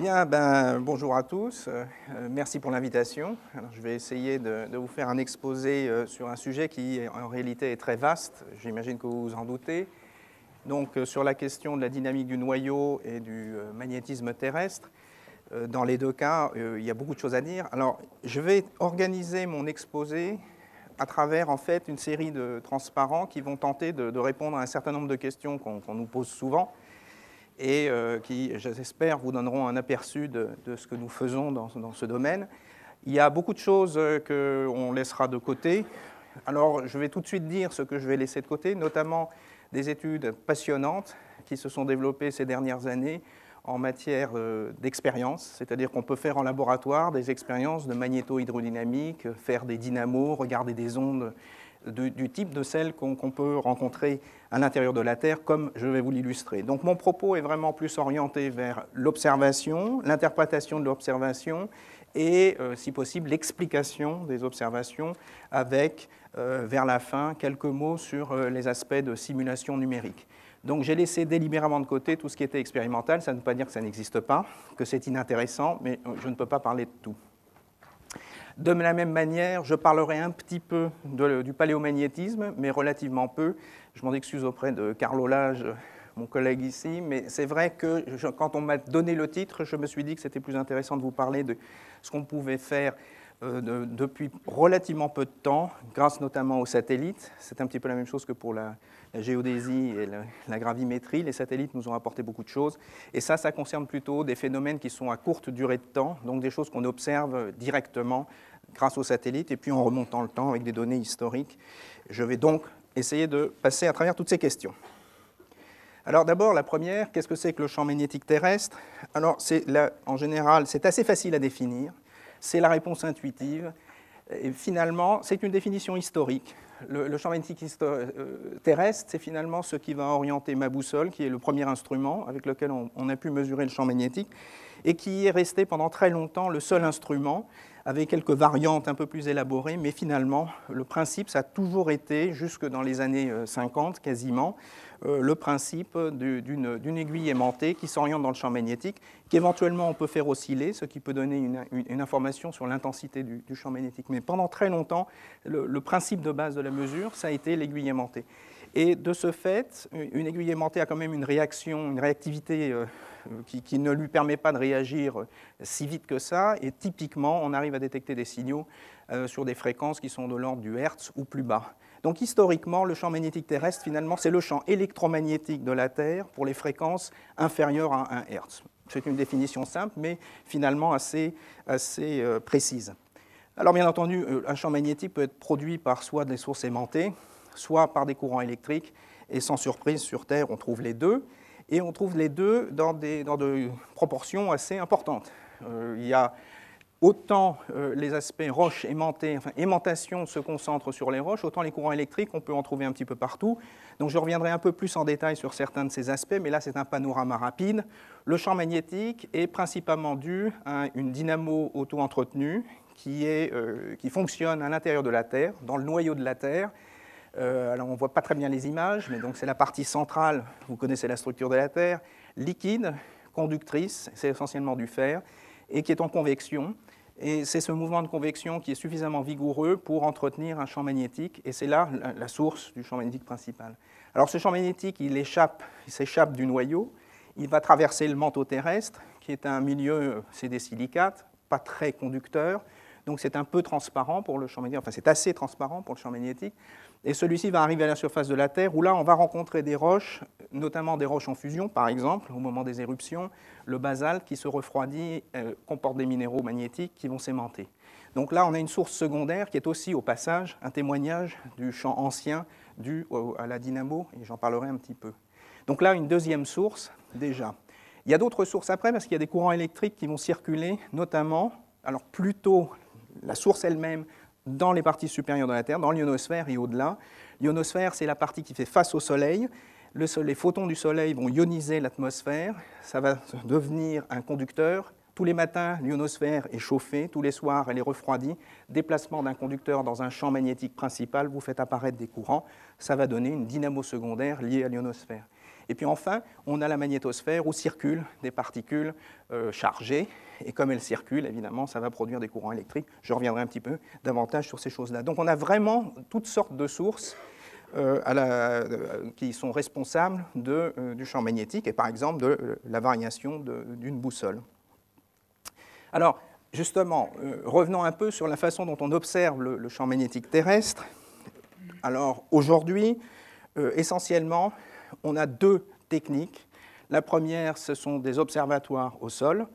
Bien, ben, bonjour à tous. Euh, merci pour l'invitation. Je vais essayer de, vous faire un exposé euh, sur un sujet qui, en réalité, est très vaste. J'imagine que vous vous en doutez. Donc, euh, sur la question de la dynamique du noyau et du magnétisme terrestre, dans les deux cas, il y a beaucoup de choses à dire. Alors, je vais organiser mon exposé à travers en fait une série de transparents qui vont tenter de, répondre à un certain nombre de questions qu'on nous pose souvent et euh, qui, j'espère, vous donneront un aperçu de, ce que nous faisons dans, dans, ce domaine. Il y a beaucoup de choses qu'on laissera de côté. Alors, je vais tout de suite dire ce que je vais laisser de côté, notamment des études passionnantes qui se sont développées ces dernières années en matière euh, d'expérience, c'est-à-dire qu'on peut faire en laboratoire des expériences de magnéto-hydrodynamique, euh, faire des dynamos, regarder des ondes du type de celles qu'on peut rencontrer à l'intérieur de la Terre, comme je vais vous l'illustrer. Donc mon propos est vraiment plus orienté vers l'observation, l'interprétation de l'observation et, euh, si possible, l'explication des observations avec, vers la fin, quelques mots sur les aspects de simulation numérique. Donc j'ai laissé délibérément de côté tout ce qui était expérimental, ça ne veut pas dire que ça n'existe pas, que c'est inintéressant, mais euh, je ne peux pas parler de tout. De la même manière, je parlerai un petit peu du paléomagnétisme, mais relativement peu. Je m'en excuse auprès de Carlo Lage, mon collègue ici, mais c'est vrai que quand on m'a donné le titre, je me suis dit que c'était plus intéressant de vous parler de ce qu'on pouvait faire euh, depuis relativement peu de temps, grâce notamment aux satellites. C'est un petit peu la même chose que pour la, géodésie et la, gravimétrie. Les satellites nous ont apporté beaucoup de choses. Et ça, ça concerne plutôt des phénomènes qui sont à courte durée de temps, donc des choses qu'on observe directement grâce aux satellites et puis en remontant le temps avec des données historiques. Je vais donc essayer de passer à travers toutes ces questions. Alors d'abord, la première, qu'est-ce que c'est que le champ magnétique terrestre Alors, en général, c'est assez facile à définir. C'est la réponse intuitive. Et finalement, c'est une définition historique. Le, champ magnétique euh, terrestre, c'est finalement ce qui va orienter ma boussole, qui est le premier instrument avec lequel on a pu mesurer le champ magnétique, et qui est resté pendant très longtemps le seul instrument avec quelques variantes un peu plus élaborées, mais finalement, le principe, ça a toujours été, jusque dans les années 50 euh, quasiment, euh, le principe d'une aiguille aimantée qui s'oriente dans le champ magnétique, qu'éventuellement on peut faire osciller, ce qui peut donner une, information sur l'intensité du, champ magnétique. Mais pendant très longtemps, le, le principe de base de la mesure, ça a été l'aiguille aimantée. Et de ce fait, une aiguille aimantée a quand même une réaction, une réactivité euh, qui, ne lui permet pas de réagir euh, si vite que ça. Et typiquement, on arrive à détecter des signaux euh, sur des fréquences qui sont de l'ordre du Hertz ou plus bas. Donc historiquement, le champ magnétique terrestre, finalement, c'est le champ électromagnétique de la Terre pour les fréquences inférieures à 1 Hertz. C'est une définition simple, mais finalement assez, assez précise. Alors bien entendu, un champ magnétique peut être produit par soit des sources aimantées, soit par des courants électriques, et sans surprise, sur Terre, on trouve les deux, et on trouve les deux dans des, proportions assez importantes. Euh, il y a autant euh, les aspects roches aimantées, enfin aimantation se concentre sur les roches, autant les courants électriques, on peut en trouver un petit peu partout. Donc je reviendrai un peu plus en détail sur certains de ces aspects, mais là c'est un panorama rapide. Le champ magnétique est principalement dû à une dynamo auto-entretenue qui euh, fonctionne à l'intérieur de la Terre, dans le noyau de la Terre, euh, alors on ne voit pas très bien les images, mais donc c'est la partie centrale, vous connaissez la structure de la Terre, liquide, conductrice, c'est essentiellement du fer, et qui est en convection. Et c'est ce mouvement de convection qui est suffisamment vigoureux pour entretenir un champ magnétique, et c'est là la source du champ magnétique principal. Alors ce champ magnétique, il échappe, il s'échappe du noyau, il va traverser le manteau terrestre, qui est un milieu, c'est des silicates, pas très conducteur, donc c'est un peu transparent pour le champ magnétique, enfin c'est assez transparent pour le champ magnétique et celui-ci va arriver à la surface de la Terre, où là, on va rencontrer des roches, notamment des roches en fusion, par exemple, au moment des éruptions, le basalte qui se refroidit, euh, comporte des minéraux magnétiques qui vont s'aimanter. Donc là, on a une source secondaire qui est aussi, au passage, un témoignage du champ ancien dû à la dynamo, et j'en parlerai un petit peu. Donc là, une deuxième source, déjà. Il y a d'autres sources après, parce qu'il y a des courants électriques qui vont circuler, notamment, alors plutôt la source elle-même dans les parties supérieures de la Terre, dans l'ionosphère et au-delà. L'ionosphère, c'est la partie qui fait face au Soleil. Les photons du Soleil vont ioniser l'atmosphère, ça va devenir un conducteur. Tous les matins, l'ionosphère est chauffée, tous les soirs, elle est refroidie. Déplacement d'un conducteur dans un champ magnétique principal, vous faites apparaître des courants, ça va donner une dynamo secondaire liée à l'ionosphère. Et puis enfin, on a la magnétosphère où circulent des particules euh, chargées. Et comme elles circulent, évidemment, ça va produire des courants électriques. Je reviendrai un petit peu davantage sur ces choses-là. Donc on a vraiment toutes sortes de sources euh, euh, qui sont responsables du champ magnétique et par exemple de la variation d'une boussole. Alors, justement, revenons un peu sur la façon dont on observe le champ magnétique terrestre. Alors, aujourd'hui, essentiellement, on a deux techniques. La première, ce sont des observatoires au sol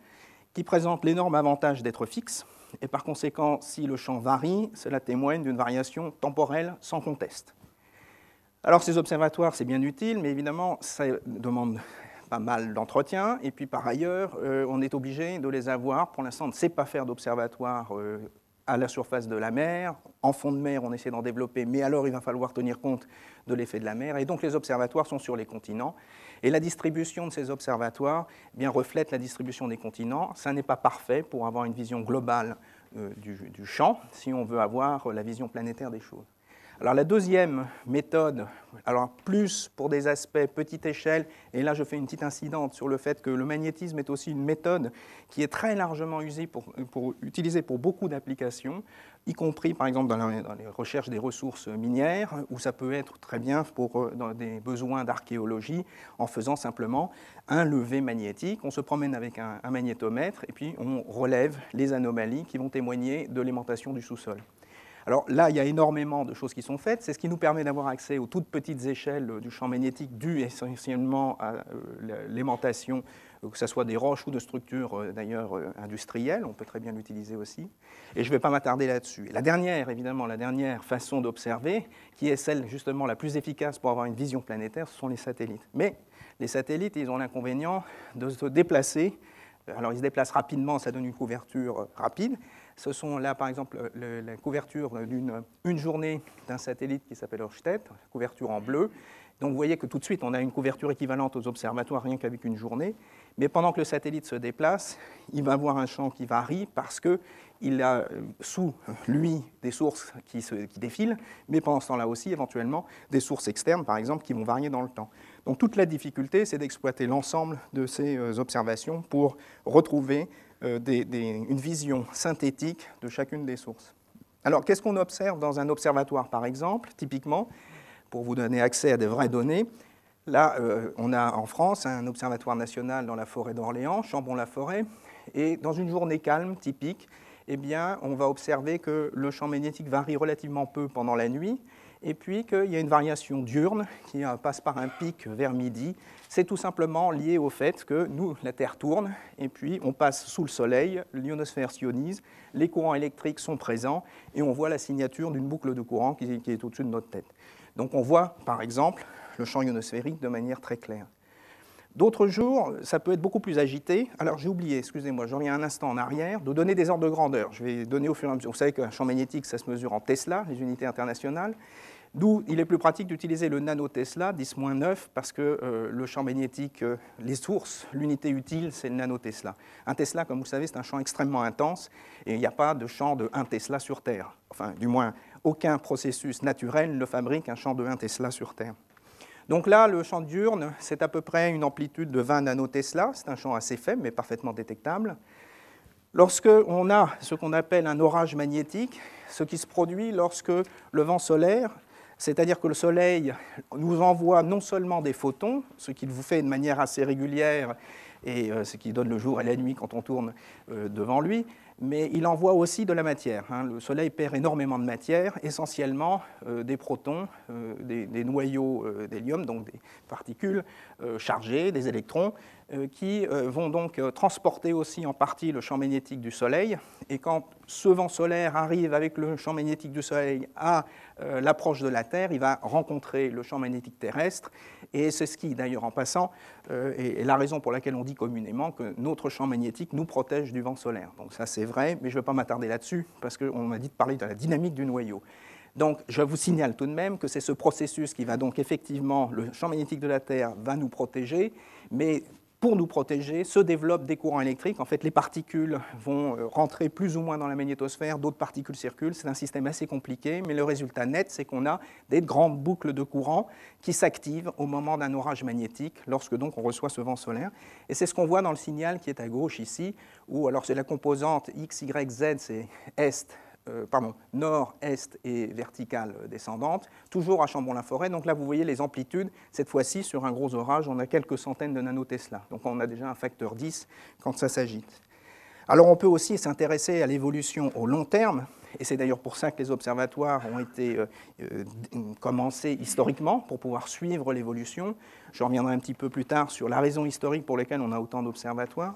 qui présentent l'énorme avantage d'être fixes. Et par conséquent, si le champ varie, cela témoigne d'une variation temporelle sans conteste. Alors ces observatoires, c'est bien utile, mais évidemment, ça demande pas mal d'entretien. Et puis par ailleurs, euh, on est obligé de les avoir. Pour l'instant, on ne sait pas faire d'observatoire euh, à la surface de la mer. En fond de mer, on essaie d'en développer, mais alors il va falloir tenir compte de l'effet de la mer. Et donc les observatoires sont sur les continents. Et la distribution de ces observatoires eh bien, reflète la distribution des continents. Ça n'est pas parfait pour avoir une vision globale euh, du champ, si on veut avoir la vision planétaire des choses. Alors la deuxième méthode, alors plus pour des aspects petite échelle, et là je fais une petite incidente sur le fait que le magnétisme est aussi une méthode qui est très largement utilisée pour beaucoup d'applications, y compris par exemple dans, les recherches des ressources minières, où ça peut être très bien pour euh, des besoins d'archéologie en faisant simplement un levé magnétique. On se promène avec un, magnétomètre et puis on relève les anomalies qui vont témoigner de l'aimantation du sous-sol. Alors là, il y a énormément de choses qui sont faites. C'est ce qui nous permet d'avoir accès aux toutes petites échelles euh, du champ magnétique dû essentiellement à euh, l'aimantation, euh, que ce soit des roches ou de structures d'ailleurs industrielles. On peut très bien l'utiliser aussi. Et je ne vais pas m'attarder là-dessus. La dernière, évidemment, la dernière façon d'observer, qui est celle justement la plus efficace pour avoir une vision planétaire, ce sont les satellites. Mais les satellites, ils ont l'inconvénient de se déplacer alors, ils se déplacent rapidement, ça donne une couverture rapide, ce sont là, par exemple, la couverture d'une journée d'un satellite qui s'appelle la couverture en bleu. Donc vous voyez que tout de suite, on a une couverture équivalente aux observatoires rien qu'avec une journée. Mais pendant que le satellite se déplace, il va avoir un champ qui varie parce qu'il a euh, sous lui des sources qui, qui défilent, mais pendant ce temps-là aussi, éventuellement, des sources externes, par exemple, qui vont varier dans le temps. Donc toute la difficulté, c'est d'exploiter l'ensemble de ces euh, observations pour retrouver euh, une vision synthétique de chacune des sources. Alors, qu'est-ce qu'on observe dans un observatoire, par exemple Typiquement, pour vous donner accès à des vraies données, là, euh, on a en France un observatoire national dans la forêt d'Orléans, Chambon-la-Forêt, et dans une journée calme, typique, eh bien, on va observer que le champ magnétique varie relativement peu pendant la nuit, et puis qu'il y a une variation diurne qui euh, passe par un pic vers midi. C'est tout simplement lié au fait que nous, la Terre tourne, et puis on passe sous le Soleil, l'ionosphère s'ionise, les courants électriques sont présents, et on voit la signature d'une boucle de courant qui, est au-dessus de notre tête. Donc on voit, par exemple, le champ ionosphérique de manière très claire. D'autres jours, ça peut être beaucoup plus agité. Alors j'ai oublié, excusez-moi, j'en reviens un instant en arrière, de donner des ordres de grandeur. Je vais donner au fur et à mesure. Vous savez qu'un champ magnétique, ça se mesure en Tesla, les unités internationales. D'où il est plus pratique d'utiliser le nano Tesla 10-9 parce que euh, le champ magnétique, euh, les sources, l'unité utile, c'est le nano Tesla. Un Tesla, comme vous le savez, c'est un champ extrêmement intense et il n'y a pas de champ de 1 Tesla sur Terre. Enfin, du moins, aucun processus naturel ne fabrique un champ de 1 Tesla sur Terre. Donc là, le champ diurne, c'est à peu près une amplitude de 20 nano-Tesla, C'est un champ assez faible, mais parfaitement détectable. Lorsqu'on a ce qu'on appelle un orage magnétique, ce qui se produit lorsque le vent solaire c'est-à-dire que le Soleil nous envoie non seulement des photons, ce qu'il vous fait de manière assez régulière et euh, ce qui donne le jour et la nuit quand on tourne euh, devant lui, mais il envoie aussi de la matière. Hein. Le Soleil perd énormément de matière, essentiellement euh, des protons, des, noyaux d'hélium, donc des particules chargées, des électrons, qui vont donc transporter aussi en partie le champ magnétique du Soleil. Et quand ce vent solaire arrive avec le champ magnétique du Soleil à euh, l'approche de la Terre, il va rencontrer le champ magnétique terrestre, et c'est ce qui, d'ailleurs en passant, euh, est, est, la raison pour laquelle on dit communément que notre champ magnétique nous protège du vent solaire. Donc ça c'est vrai, mais je ne vais pas m'attarder là-dessus, parce qu'on m'a dit de parler de la dynamique du noyau. Donc je vous signale tout de même que c'est ce processus qui va donc effectivement, le champ magnétique de la Terre va nous protéger, mais pour nous protéger, se développent des courants électriques. En fait, les particules vont euh, rentrer plus ou moins dans la magnétosphère, d'autres particules circulent. C'est un système assez compliqué, mais le résultat net, c'est qu'on a des grandes boucles de courant qui s'activent au moment d'un orage magnétique, lorsque donc on reçoit ce vent solaire. Et c'est ce qu'on voit dans le signal qui est à gauche ici, où alors c'est la composante X, Y, Z, c'est Est, euh, nord, est et verticale descendante, toujours à Chambon-la-Forêt. Donc là, vous voyez les amplitudes. Cette fois-ci, sur un gros orage, on a quelques centaines de nanotesla. Donc on a déjà un facteur 10 quand ça s'agite. Alors on peut aussi s'intéresser à l'évolution au long terme, et c'est d'ailleurs pour ça que les observatoires ont été euh, euh, commencés historiquement, pour pouvoir suivre l'évolution. Je reviendrai un petit peu plus tard sur la raison historique pour laquelle on a autant d'observatoires.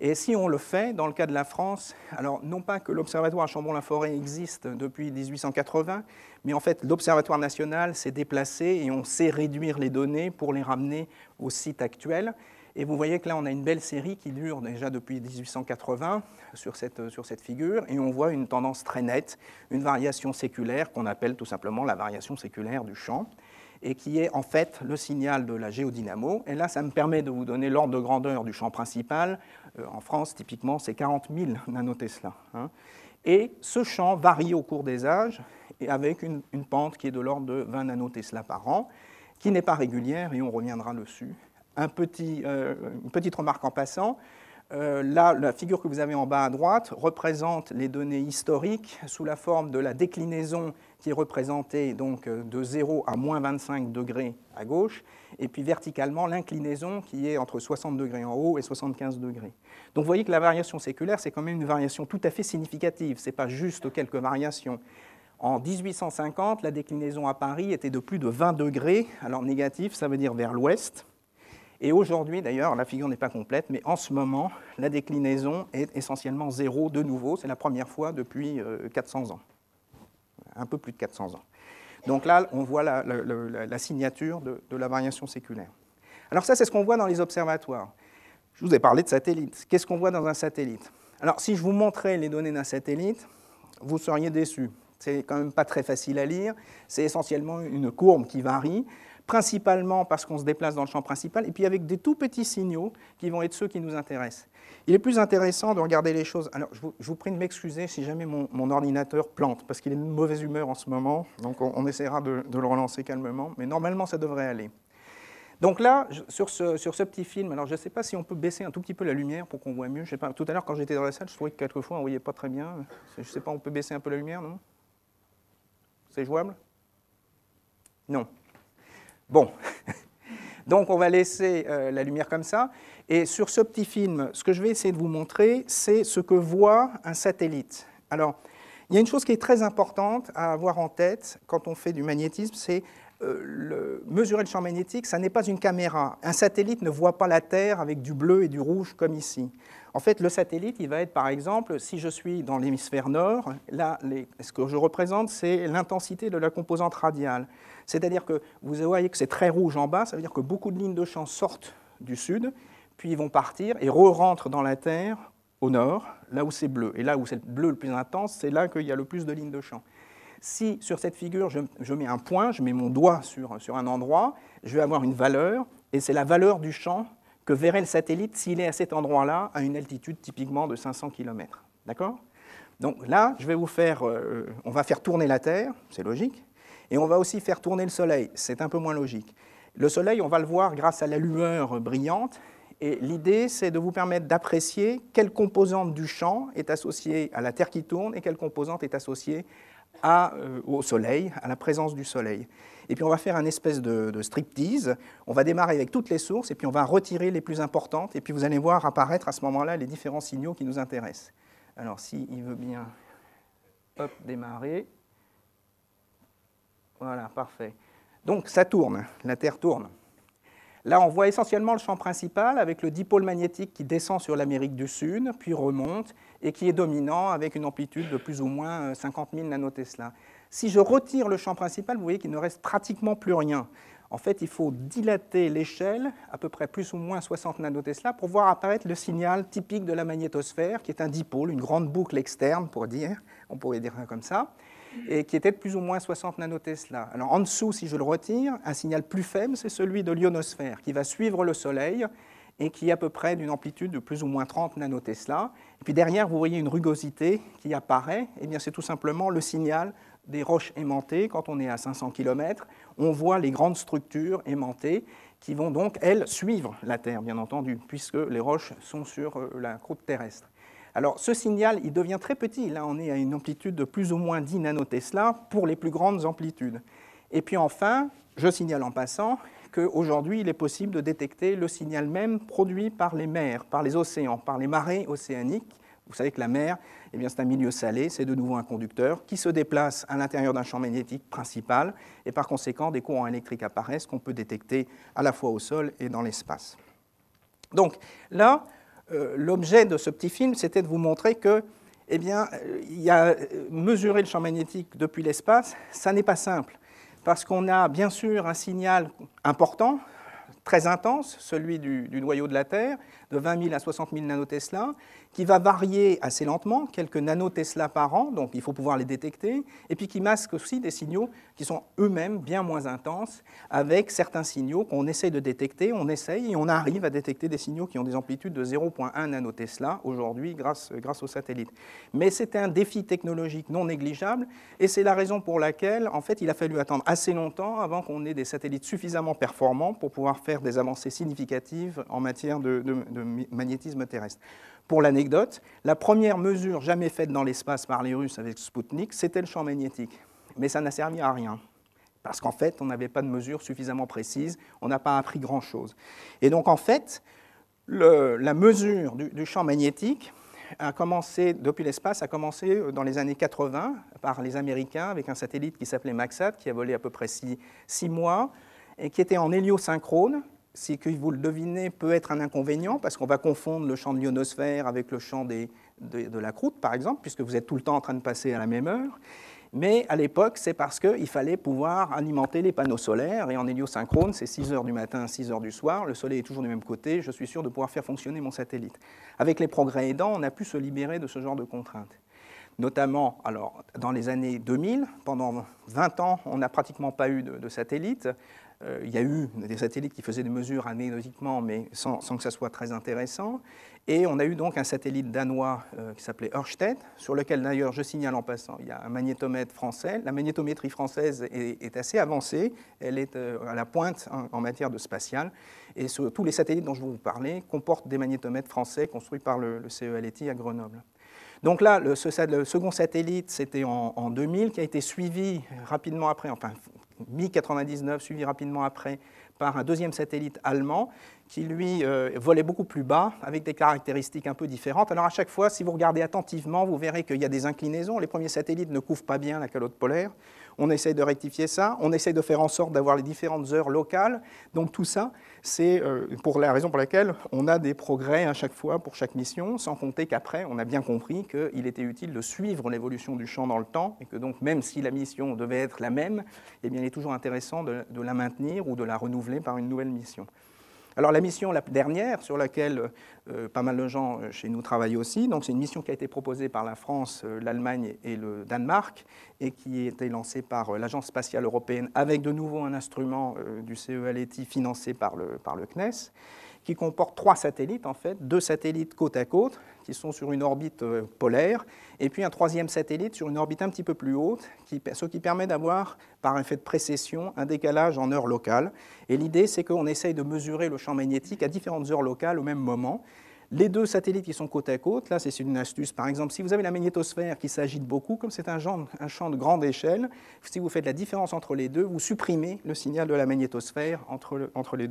Et si on le fait, dans le cas de la France, alors non pas que l'Observatoire à Chambon-la-Forêt existe depuis 1880, mais en fait l'Observatoire national s'est déplacé et on sait réduire les données pour les ramener au site actuel. Et vous voyez que là, on a une belle série qui dure déjà depuis 1880 sur cette, sur cette figure, et on voit une tendance très nette, une variation séculaire qu'on appelle tout simplement la variation séculaire du champ et qui est en fait le signal de la géodynamo. Et là, ça me permet de vous donner l'ordre de grandeur du champ principal. Euh, en France, typiquement, c'est 40 000 nanotesla. Hein. Et ce champ varie au cours des âges, avec une, pente qui est de l'ordre de 20 nanotesla par an, qui n'est pas régulière, et on reviendra dessus. Un petit, euh, une petite remarque en passant. Euh, là, la figure que vous avez en bas à droite représente les données historiques sous la forme de la déclinaison qui est représenté donc euh, de 0 à moins 25 degrés à gauche, et puis verticalement l'inclinaison qui est entre 60 degrés en haut et 75 degrés. Donc vous voyez que la variation séculaire, c'est quand même une variation tout à fait significative, ce n'est pas juste quelques variations. En 1850, la déclinaison à Paris était de plus de 20 degrés, alors négatif, ça veut dire vers l'ouest. Et aujourd'hui, d'ailleurs, la figure n'est pas complète, mais en ce moment, la déclinaison est essentiellement zéro de nouveau. C'est la première fois depuis 400 euh, ans un peu plus de 400 ans. Donc là, on voit la, signature de, la variation séculaire. Alors ça, c'est ce qu'on voit dans les observatoires. Je vous ai parlé de satellites. Qu'est-ce qu'on voit dans un satellite Alors si je vous montrais les données d'un satellite, vous seriez déçus. C'est quand même pas très facile à lire. C'est essentiellement une courbe qui varie principalement parce qu'on se déplace dans le champ principal, et puis avec des tout petits signaux qui vont être ceux qui nous intéressent. Il est plus intéressant de regarder les choses. Alors, je vous, prie de m'excuser si jamais mon, ordinateur plante, parce qu'il est de mauvaise humeur en ce moment, donc on, essaiera de, le relancer calmement, mais normalement, ça devrait aller. Donc là, sur ce, petit film, alors je ne sais pas si on peut baisser un tout petit peu la lumière pour qu'on voit mieux. Je sais pas, tout à l'heure, quand j'étais dans la salle, je trouvais que quelquefois, on ne voyait pas très bien. Je ne sais pas, on peut baisser un peu la lumière, non C'est jouable Non. Bon, donc on va laisser euh, la lumière comme ça. Et sur ce petit film, ce que je vais essayer de vous montrer, c'est ce que voit un satellite. Alors, il y a une chose qui est très importante à avoir en tête quand on fait du magnétisme, c'est euh, le, mesurer le champ magnétique, ça n'est pas une caméra. Un satellite ne voit pas la Terre avec du bleu et du rouge comme ici. En fait, le satellite, il va être par exemple, si je suis dans l'hémisphère nord, là, ce que je représente, c'est l'intensité de la composante radiale. C'est-à-dire que vous voyez que c'est très rouge en bas, ça veut dire que beaucoup de lignes de champ sortent du sud, puis ils vont partir et re-rentrent dans la Terre au nord, là où c'est bleu. Et là où c'est bleu le plus intense, c'est là qu'il y a le plus de lignes de champ. Si sur cette figure, je, mets un point, je mets mon doigt sur, un endroit, je vais avoir une valeur, et c'est la valeur du champ que verrait le satellite s'il est à cet endroit-là, à une altitude typiquement de 500 km. D'accord Donc là, euh, on va faire tourner la Terre, c'est logique, et on va aussi faire tourner le Soleil, c'est un peu moins logique. Le Soleil, on va le voir grâce à la lueur brillante, et l'idée, c'est de vous permettre d'apprécier quelle composante du champ est associée à la Terre qui tourne et quelle composante est associée euh, au Soleil, à la présence du Soleil. Et puis on va faire un espèce de, striptease. On va démarrer avec toutes les sources et puis on va retirer les plus importantes. Et puis vous allez voir apparaître à ce moment-là les différents signaux qui nous intéressent. Alors s'il veut bien démarrer. Voilà, parfait. Donc ça tourne, la Terre tourne. Là, on voit essentiellement le champ principal avec le dipôle magnétique qui descend sur l'Amérique du Sud, puis remonte, et qui est dominant avec une amplitude de plus ou moins 50 euh, 000 nanotesla. Si je retire le champ principal, vous voyez qu'il ne reste pratiquement plus rien. En fait, il faut dilater l'échelle, à peu près plus ou moins 60 nanotesla, pour voir apparaître le signal typique de la magnétosphère, qui est un dipôle, une grande boucle externe, pour dire, on pourrait dire ça comme ça et qui était de plus ou moins 60 nanotesla. Alors en dessous, si je le retire, un signal plus faible, c'est celui de l'ionosphère, qui va suivre le Soleil et qui est à peu près d'une amplitude de plus ou moins 30 nanotesla. Et puis derrière, vous voyez une rugosité qui apparaît. Et eh bien, c'est tout simplement le signal des roches aimantées. Quand on est à 500 km, on voit les grandes structures aimantées qui vont donc, elles, suivre la Terre, bien entendu, puisque les roches sont sur euh, la croûte terrestre. Alors ce signal, il devient très petit. Là, on est à une amplitude de plus ou moins 10 nanotesla pour les plus grandes amplitudes. Et puis enfin, je signale en passant qu'aujourd'hui, il est possible de détecter le signal même produit par les mers, par les océans, par les marées océaniques. Vous savez que la mer, eh bien, c'est un milieu salé, c'est de nouveau un conducteur qui se déplace à l'intérieur d'un champ magnétique principal, et par conséquent, des courants électriques apparaissent qu'on peut détecter à la fois au sol et dans l'espace. Donc là, euh, l'objet de ce petit film, c'était de vous montrer que eh bien, euh, euh, mesurer le champ magnétique depuis l'espace, ça n'est pas simple, parce qu'on a bien sûr un signal important, très intense, celui du, noyau de la Terre, de 20 000 à 60 000 nanotesla, qui va varier assez lentement, quelques nanotesla par an, donc il faut pouvoir les détecter, et puis qui masque aussi des signaux qui sont eux-mêmes bien moins intenses, avec certains signaux qu'on essaye de détecter, on essaye et on arrive à détecter des signaux qui ont des amplitudes de 0,1 nanotesla aujourd'hui grâce, grâce aux satellites. Mais c'était un défi technologique non négligeable, et c'est la raison pour laquelle, en fait, il a fallu attendre assez longtemps avant qu'on ait des satellites suffisamment performants pour pouvoir faire des avancées significatives en matière de magnétisme terrestre. Pour l'anecdote, la première mesure jamais faite dans l'espace par les Russes avec Sputnik, c'était le champ magnétique. Mais ça n'a servi à rien parce qu'en fait, on n'avait pas de mesure suffisamment précise, on n'a pas appris grand-chose. Et donc, en fait, la mesure du, champ magnétique a commencé, depuis l'espace, a commencé euh, dans les années 80 par les Américains avec un satellite qui s'appelait MAXAT, qui a volé à peu près six, six mois, et qui était en héliosynchrone, c'est que vous le devinez, peut être un inconvénient, parce qu'on va confondre le champ de l'ionosphère avec le champ de, la croûte, par exemple, puisque vous êtes tout le temps en train de passer à la même heure. Mais à l'époque, c'est parce qu'il fallait pouvoir alimenter les panneaux solaires, et en héliosynchrone, c'est 6 heures du matin, 6 heures du soir, le soleil est toujours du même côté, je suis sûr de pouvoir faire fonctionner mon satellite. Avec les progrès aidants, on a pu se libérer de ce genre de contraintes notamment alors, dans les années 2000. Pendant 20 ans, on n'a pratiquement pas eu de, satellite, euh, il y a eu des satellites qui faisaient des mesures anecdotiquement, mais sans, que ça soit très intéressant. Et on a eu donc un satellite danois euh, qui s'appelait Ørsted, sur lequel d'ailleurs, je signale en passant, il y a un magnétomètre français. La magnétométrie française est, assez avancée, elle est euh, à la pointe en, matière de spatial. Et tous les satellites dont je vous parlais comportent des magnétomètres français construits par le, CELETI e à Grenoble. Donc là, le, second satellite, c'était en, en, 2000, qui a été suivi rapidement après, enfin Mi-99, suivi rapidement après par un deuxième satellite allemand qui, lui, euh, volait beaucoup plus bas, avec des caractéristiques un peu différentes. Alors à chaque fois, si vous regardez attentivement, vous verrez qu'il y a des inclinaisons. Les premiers satellites ne couvrent pas bien la calotte polaire. On essaye de rectifier ça. On essaye de faire en sorte d'avoir les différentes heures locales. Donc tout ça, c'est euh, pour la raison pour laquelle on a des progrès à chaque fois pour chaque mission, sans compter qu'après, on a bien compris qu'il était utile de suivre l'évolution du champ dans le temps, et que donc même si la mission devait être la même, eh il est toujours intéressant de la maintenir ou de la renouveler par une nouvelle mission. Alors la mission la dernière, sur laquelle euh, pas mal de gens euh, chez nous travaillent aussi, donc c'est une mission qui a été proposée par la France, euh, l'Allemagne et le Danemark, et qui a été lancée par l'Agence spatiale européenne, avec de nouveau un instrument du CELETI financé par le CNES qui comporte trois satellites, en fait, deux satellites côte à côte, qui sont sur une orbite euh, polaire, et puis un troisième satellite sur une orbite un petit peu plus haute, ce qui permet d'avoir, par effet de précession, un décalage en heure locale. Et l'idée, c'est qu'on essaye de mesurer le champ magnétique à différentes heures locales au même moment, les deux satellites qui sont côte à côte, là c'est une astuce par exemple, si vous avez la magnétosphère qui s'agite beaucoup, comme c'est un, champ de grande échelle, si vous faites la différence entre les deux, vous supprimez le signal de la magnétosphère entre, euh, les,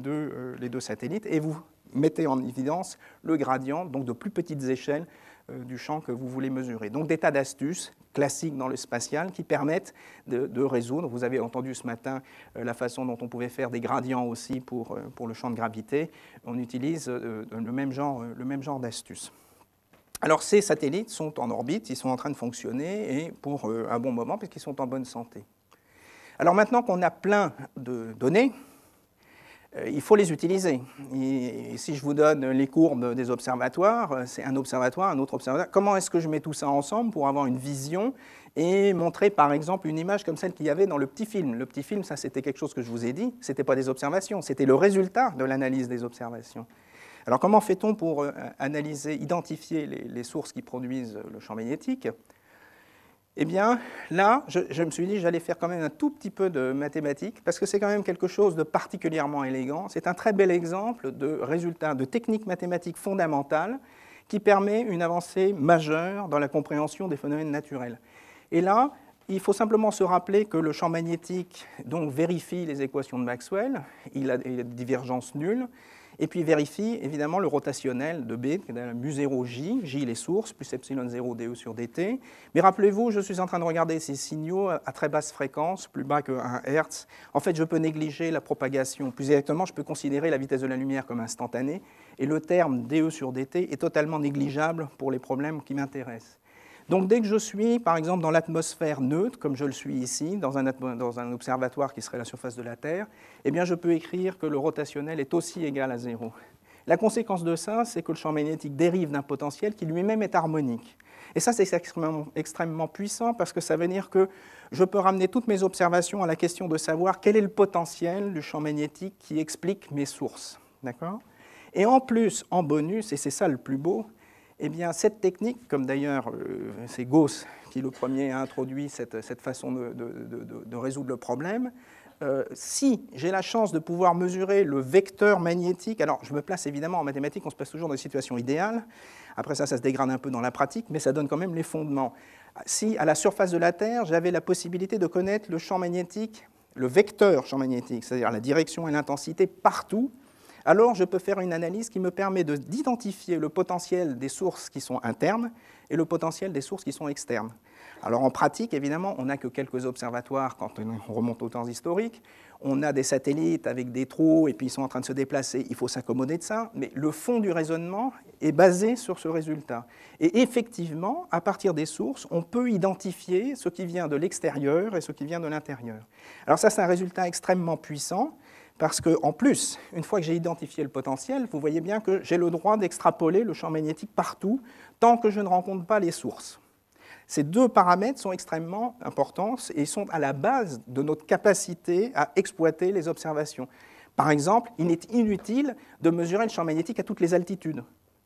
deux, satellites et vous mettez en évidence le gradient, donc de plus petites échelles euh, du champ que vous voulez mesurer. Donc des tas d'astuces classiques dans le spatial qui permettent de, résoudre. Vous avez entendu ce matin euh, la façon dont on pouvait faire des gradients aussi pour, euh, le champ de gravité. On utilise euh, le même genre, le même genre d'astuces. Alors ces satellites sont en orbite, ils sont en train de fonctionner et pour un bon moment puisqu'ils sont en bonne santé. Alors maintenant qu'on a plein de données, euh, il faut les utiliser. si je vous donne les courbes des observatoires, euh, c'est un observatoire, un autre observatoire. Comment est-ce que je mets tout ça ensemble pour avoir une vision et montrer par exemple une image comme celle qu'il y avait dans le petit film Le petit film, ça c'était quelque chose que je vous ai dit, ce n'était pas des observations, c'était le résultat de l'analyse des observations. Alors comment fait-on pour euh, analyser, identifier les sources qui produisent le champ magnétique eh bien là, je, me suis dit j'allais faire quand même un tout petit peu de mathématiques, parce que c'est quand même quelque chose de particulièrement élégant. C'est un très bel exemple de résultat, de technique mathématique fondamentale qui permet une avancée majeure dans la compréhension des phénomènes naturels. Et là, il faut simplement se rappeler que le champ magnétique donc, vérifie les équations de Maxwell, il a des divergences nulles, et puis vérifie évidemment le rotationnel de B, qui est mu 0 J, J les sources, plus epsilon 0 DE sur DT. Mais rappelez-vous, je suis en train de regarder ces signaux à très basse fréquence, plus bas que 1 Hertz. En fait, je peux négliger la propagation. Plus exactement, je peux considérer la vitesse de la lumière comme instantanée. Et le terme DE sur DT est totalement négligeable pour les problèmes qui m'intéressent. Donc dès que je suis, par exemple, dans l'atmosphère neutre, comme je le suis ici, dans un, observatoire qui serait la surface de la Terre, eh bien je peux écrire que le rotationnel est aussi égal à zéro. La conséquence de ça, c'est que le champ magnétique dérive d'un potentiel qui lui-même est harmonique. Et ça, c'est extrêmement, puissant parce que ça veut dire que je peux ramener toutes mes observations à la question de savoir quel est le potentiel du champ magnétique qui explique mes sources. Et en plus, en bonus, et c'est ça le plus beau, eh bien, cette technique, comme d'ailleurs euh, c'est Gauss qui le premier a introduit cette, façon de, résoudre le problème, euh, si j'ai la chance de pouvoir mesurer le vecteur magnétique, alors je me place évidemment en mathématiques, on se place toujours dans des situations idéales, après ça ça se dégrade un peu dans la pratique, mais ça donne quand même les fondements. Si à la surface de la Terre j'avais la possibilité de connaître le champ magnétique, le vecteur champ magnétique, c'est-à-dire la direction et l'intensité partout, alors je peux faire une analyse qui me permet d'identifier le potentiel des sources qui sont internes et le potentiel des sources qui sont externes. Alors en pratique, évidemment, on n'a que quelques observatoires quand on remonte aux temps historiques. On a des satellites avec des trous et puis ils sont en train de se déplacer. Il faut s'accommoder de ça. Mais le fond du raisonnement est basé sur ce résultat. Et effectivement, à partir des sources, on peut identifier ce qui vient de l'extérieur et ce qui vient de l'intérieur. Alors ça, c'est un résultat extrêmement puissant parce qu'en plus, une fois que j'ai identifié le potentiel, vous voyez bien que j'ai le droit d'extrapoler le champ magnétique partout tant que je ne rencontre pas les sources. Ces deux paramètres sont extrêmement importants et sont à la base de notre capacité à exploiter les observations. Par exemple, il est inutile de mesurer le champ magnétique à toutes les altitudes.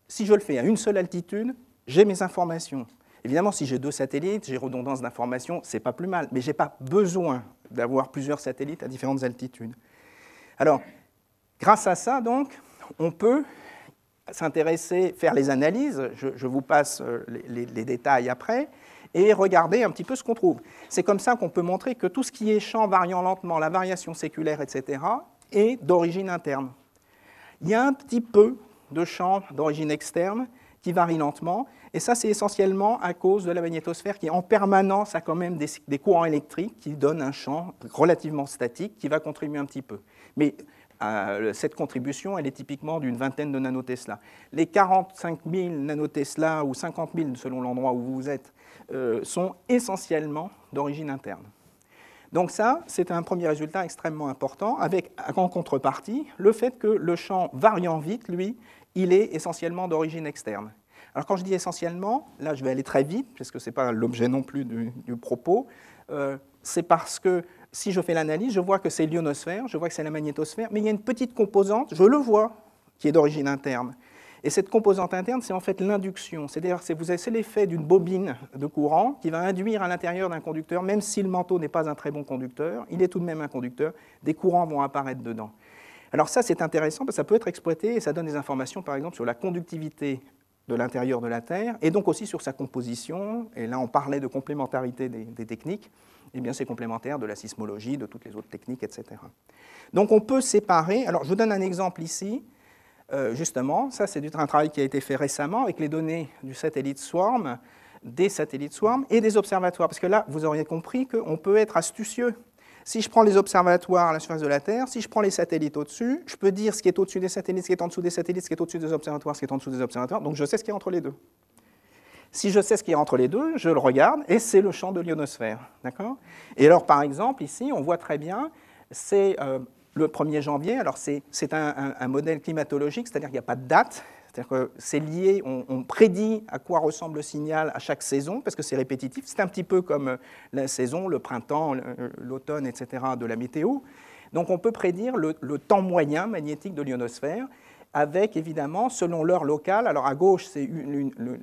Si je le fais à une seule altitude, j'ai mes informations. Évidemment, si j'ai deux satellites, j'ai redondance d'informations, c'est pas plus mal, mais je n'ai pas besoin d'avoir plusieurs satellites à différentes altitudes. Alors, grâce à ça, donc, on peut s'intéresser, faire les analyses, je, vous passe euh, les, détails après, et regarder un petit peu ce qu'on trouve. C'est comme ça qu'on peut montrer que tout ce qui est champ variant lentement, la variation séculaire, etc., est d'origine interne. Il y a un petit peu de champ d'origine externe qui varie lentement, et ça c'est essentiellement à cause de la magnétosphère qui en permanence a quand même des courants électriques qui donnent un champ relativement statique qui va contribuer un petit peu. Mais euh, cette contribution, elle est typiquement d'une vingtaine de nanotesla. Les 45 000 nanotesla ou 50 000 selon l'endroit où vous êtes euh, sont essentiellement d'origine interne. Donc ça, c'est un premier résultat extrêmement important, avec en contrepartie le fait que le champ variant vite, lui, il est essentiellement d'origine externe. Alors quand je dis essentiellement, là je vais aller très vite, puisque ce n'est pas l'objet non plus du, propos, euh, c'est parce que si je fais l'analyse, je vois que c'est l'ionosphère, je vois que c'est la magnétosphère, mais il y a une petite composante, je le vois, qui est d'origine interne. Et cette composante interne, c'est en fait l'induction. C'est-à-dire que vous l'effet d'une bobine de courant qui va induire à l'intérieur d'un conducteur, même si le manteau n'est pas un très bon conducteur, il est tout de même un conducteur, des courants vont apparaître dedans. Alors ça, c'est intéressant parce que ça peut être exploité et ça donne des informations, par exemple, sur la conductivité de l'intérieur de la Terre, et donc aussi sur sa composition, et là on parlait de complémentarité des, techniques, et eh bien c'est complémentaire de la sismologie, de toutes les autres techniques, etc. Donc on peut séparer, alors je vous donne un exemple ici, euh, justement, ça c'est un travail qui a été fait récemment avec les données du satellite Swarm, des satellites Swarm et des observatoires, parce que là vous auriez compris qu'on peut être astucieux si je prends les observatoires à la surface de la Terre, si je prends les satellites au-dessus, je peux dire ce qui est au-dessus des satellites, ce qui est en dessous des satellites, ce qui est au-dessus des observatoires, ce qui est en dessous des observatoires. Donc je sais ce qui est entre les deux. Si je sais ce qui est entre les deux, je le regarde et c'est le champ de l'ionosphère. D'accord Et alors, par exemple, ici, on voit très bien, c'est euh, le 1er janvier. Alors, c'est un, un, modèle climatologique, c'est-à-dire qu'il n'y a pas de date, c'est-à-dire que c'est lié, on, prédit à quoi ressemble le signal à chaque saison, parce que c'est répétitif. C'est un petit peu comme euh, la saison, le printemps, euh, l'automne, etc., de la météo. Donc on peut prédire le, temps moyen magnétique de l'ionosphère, avec évidemment, selon l'heure locale, alors à gauche c'est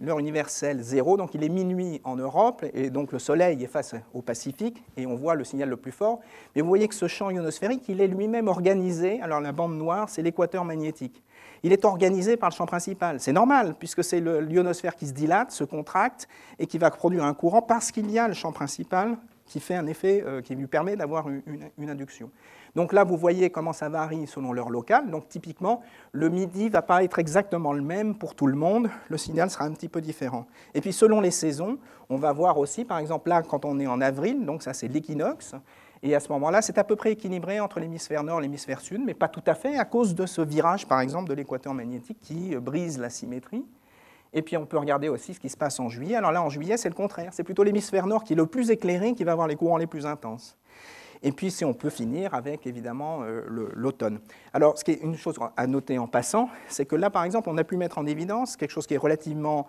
l'heure universelle zéro, donc il est minuit en Europe, et donc le Soleil est face au Pacifique, et on voit le signal le plus fort. Mais vous voyez que ce champ ionosphérique, il est lui-même organisé, alors la bande noire, c'est l'équateur magnétique il est organisé par le champ principal. C'est normal, puisque c'est l'ionosphère qui se dilate, se contracte, et qui va produire un courant parce qu'il y a le champ principal qui fait un effet, euh, qui lui permet d'avoir une, induction. Donc là, vous voyez comment ça varie selon l'heure locale. Donc typiquement, le midi va pas être exactement le même pour tout le monde. Le signal sera un petit peu différent. Et puis selon les saisons, on va voir aussi, par exemple là, quand on est en avril, donc ça c'est l'équinoxe, et à ce moment-là, c'est à peu près équilibré entre l'hémisphère nord et l'hémisphère sud, mais pas tout à fait, à cause de ce virage, par exemple, de l'équateur magnétique qui euh, brise la symétrie. Et puis on peut regarder aussi ce qui se passe en juillet. Alors là, en juillet, c'est le contraire. C'est plutôt l'hémisphère nord qui est le plus éclairé, qui va avoir les courants les plus intenses. Et puis, si on peut finir avec, évidemment, euh, l'automne. Alors, ce qui est une chose à noter en passant, c'est que là, par exemple, on a pu mettre en évidence quelque chose qui est relativement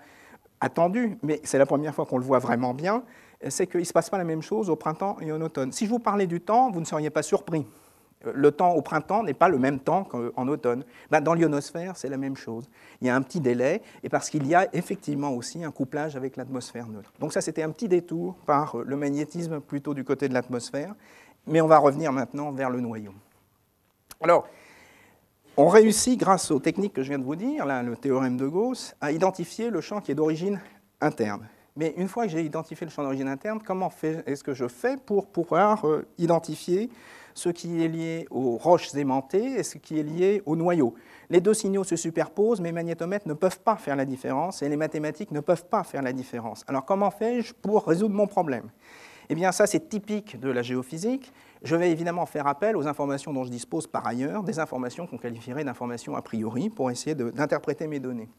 attendu, mais c'est la première fois qu'on le voit vraiment bien, euh, c'est qu'il ne se passe pas la même chose au printemps et en automne. Si je vous parlais du temps, vous ne seriez pas surpris. Euh, le temps au printemps n'est pas le même temps qu'en automne. Ben, dans l'ionosphère, c'est la même chose. Il y a un petit délai, et parce qu'il y a effectivement aussi un couplage avec l'atmosphère neutre. Donc ça, c'était un petit détour par euh, le magnétisme plutôt du côté de l'atmosphère, mais on va revenir maintenant vers le noyau. Alors, on réussit, grâce aux techniques que je viens de vous dire, le théorème de Gauss, à identifier le champ qui est d'origine interne. Mais une fois que j'ai identifié le champ d'origine interne, comment est-ce que je fais pour pouvoir euh, identifier ce qui est lié aux roches aimantées et ce qui est lié au noyau Les deux signaux se superposent, mais magnétomètres ne peuvent pas faire la différence et les mathématiques ne peuvent pas faire la différence. Alors comment fais-je pour résoudre mon problème eh bien, ça, c'est typique de la géophysique. Je vais évidemment faire appel aux informations dont je dispose par ailleurs, des informations qu'on qualifierait d'informations a priori, pour essayer d'interpréter mes données.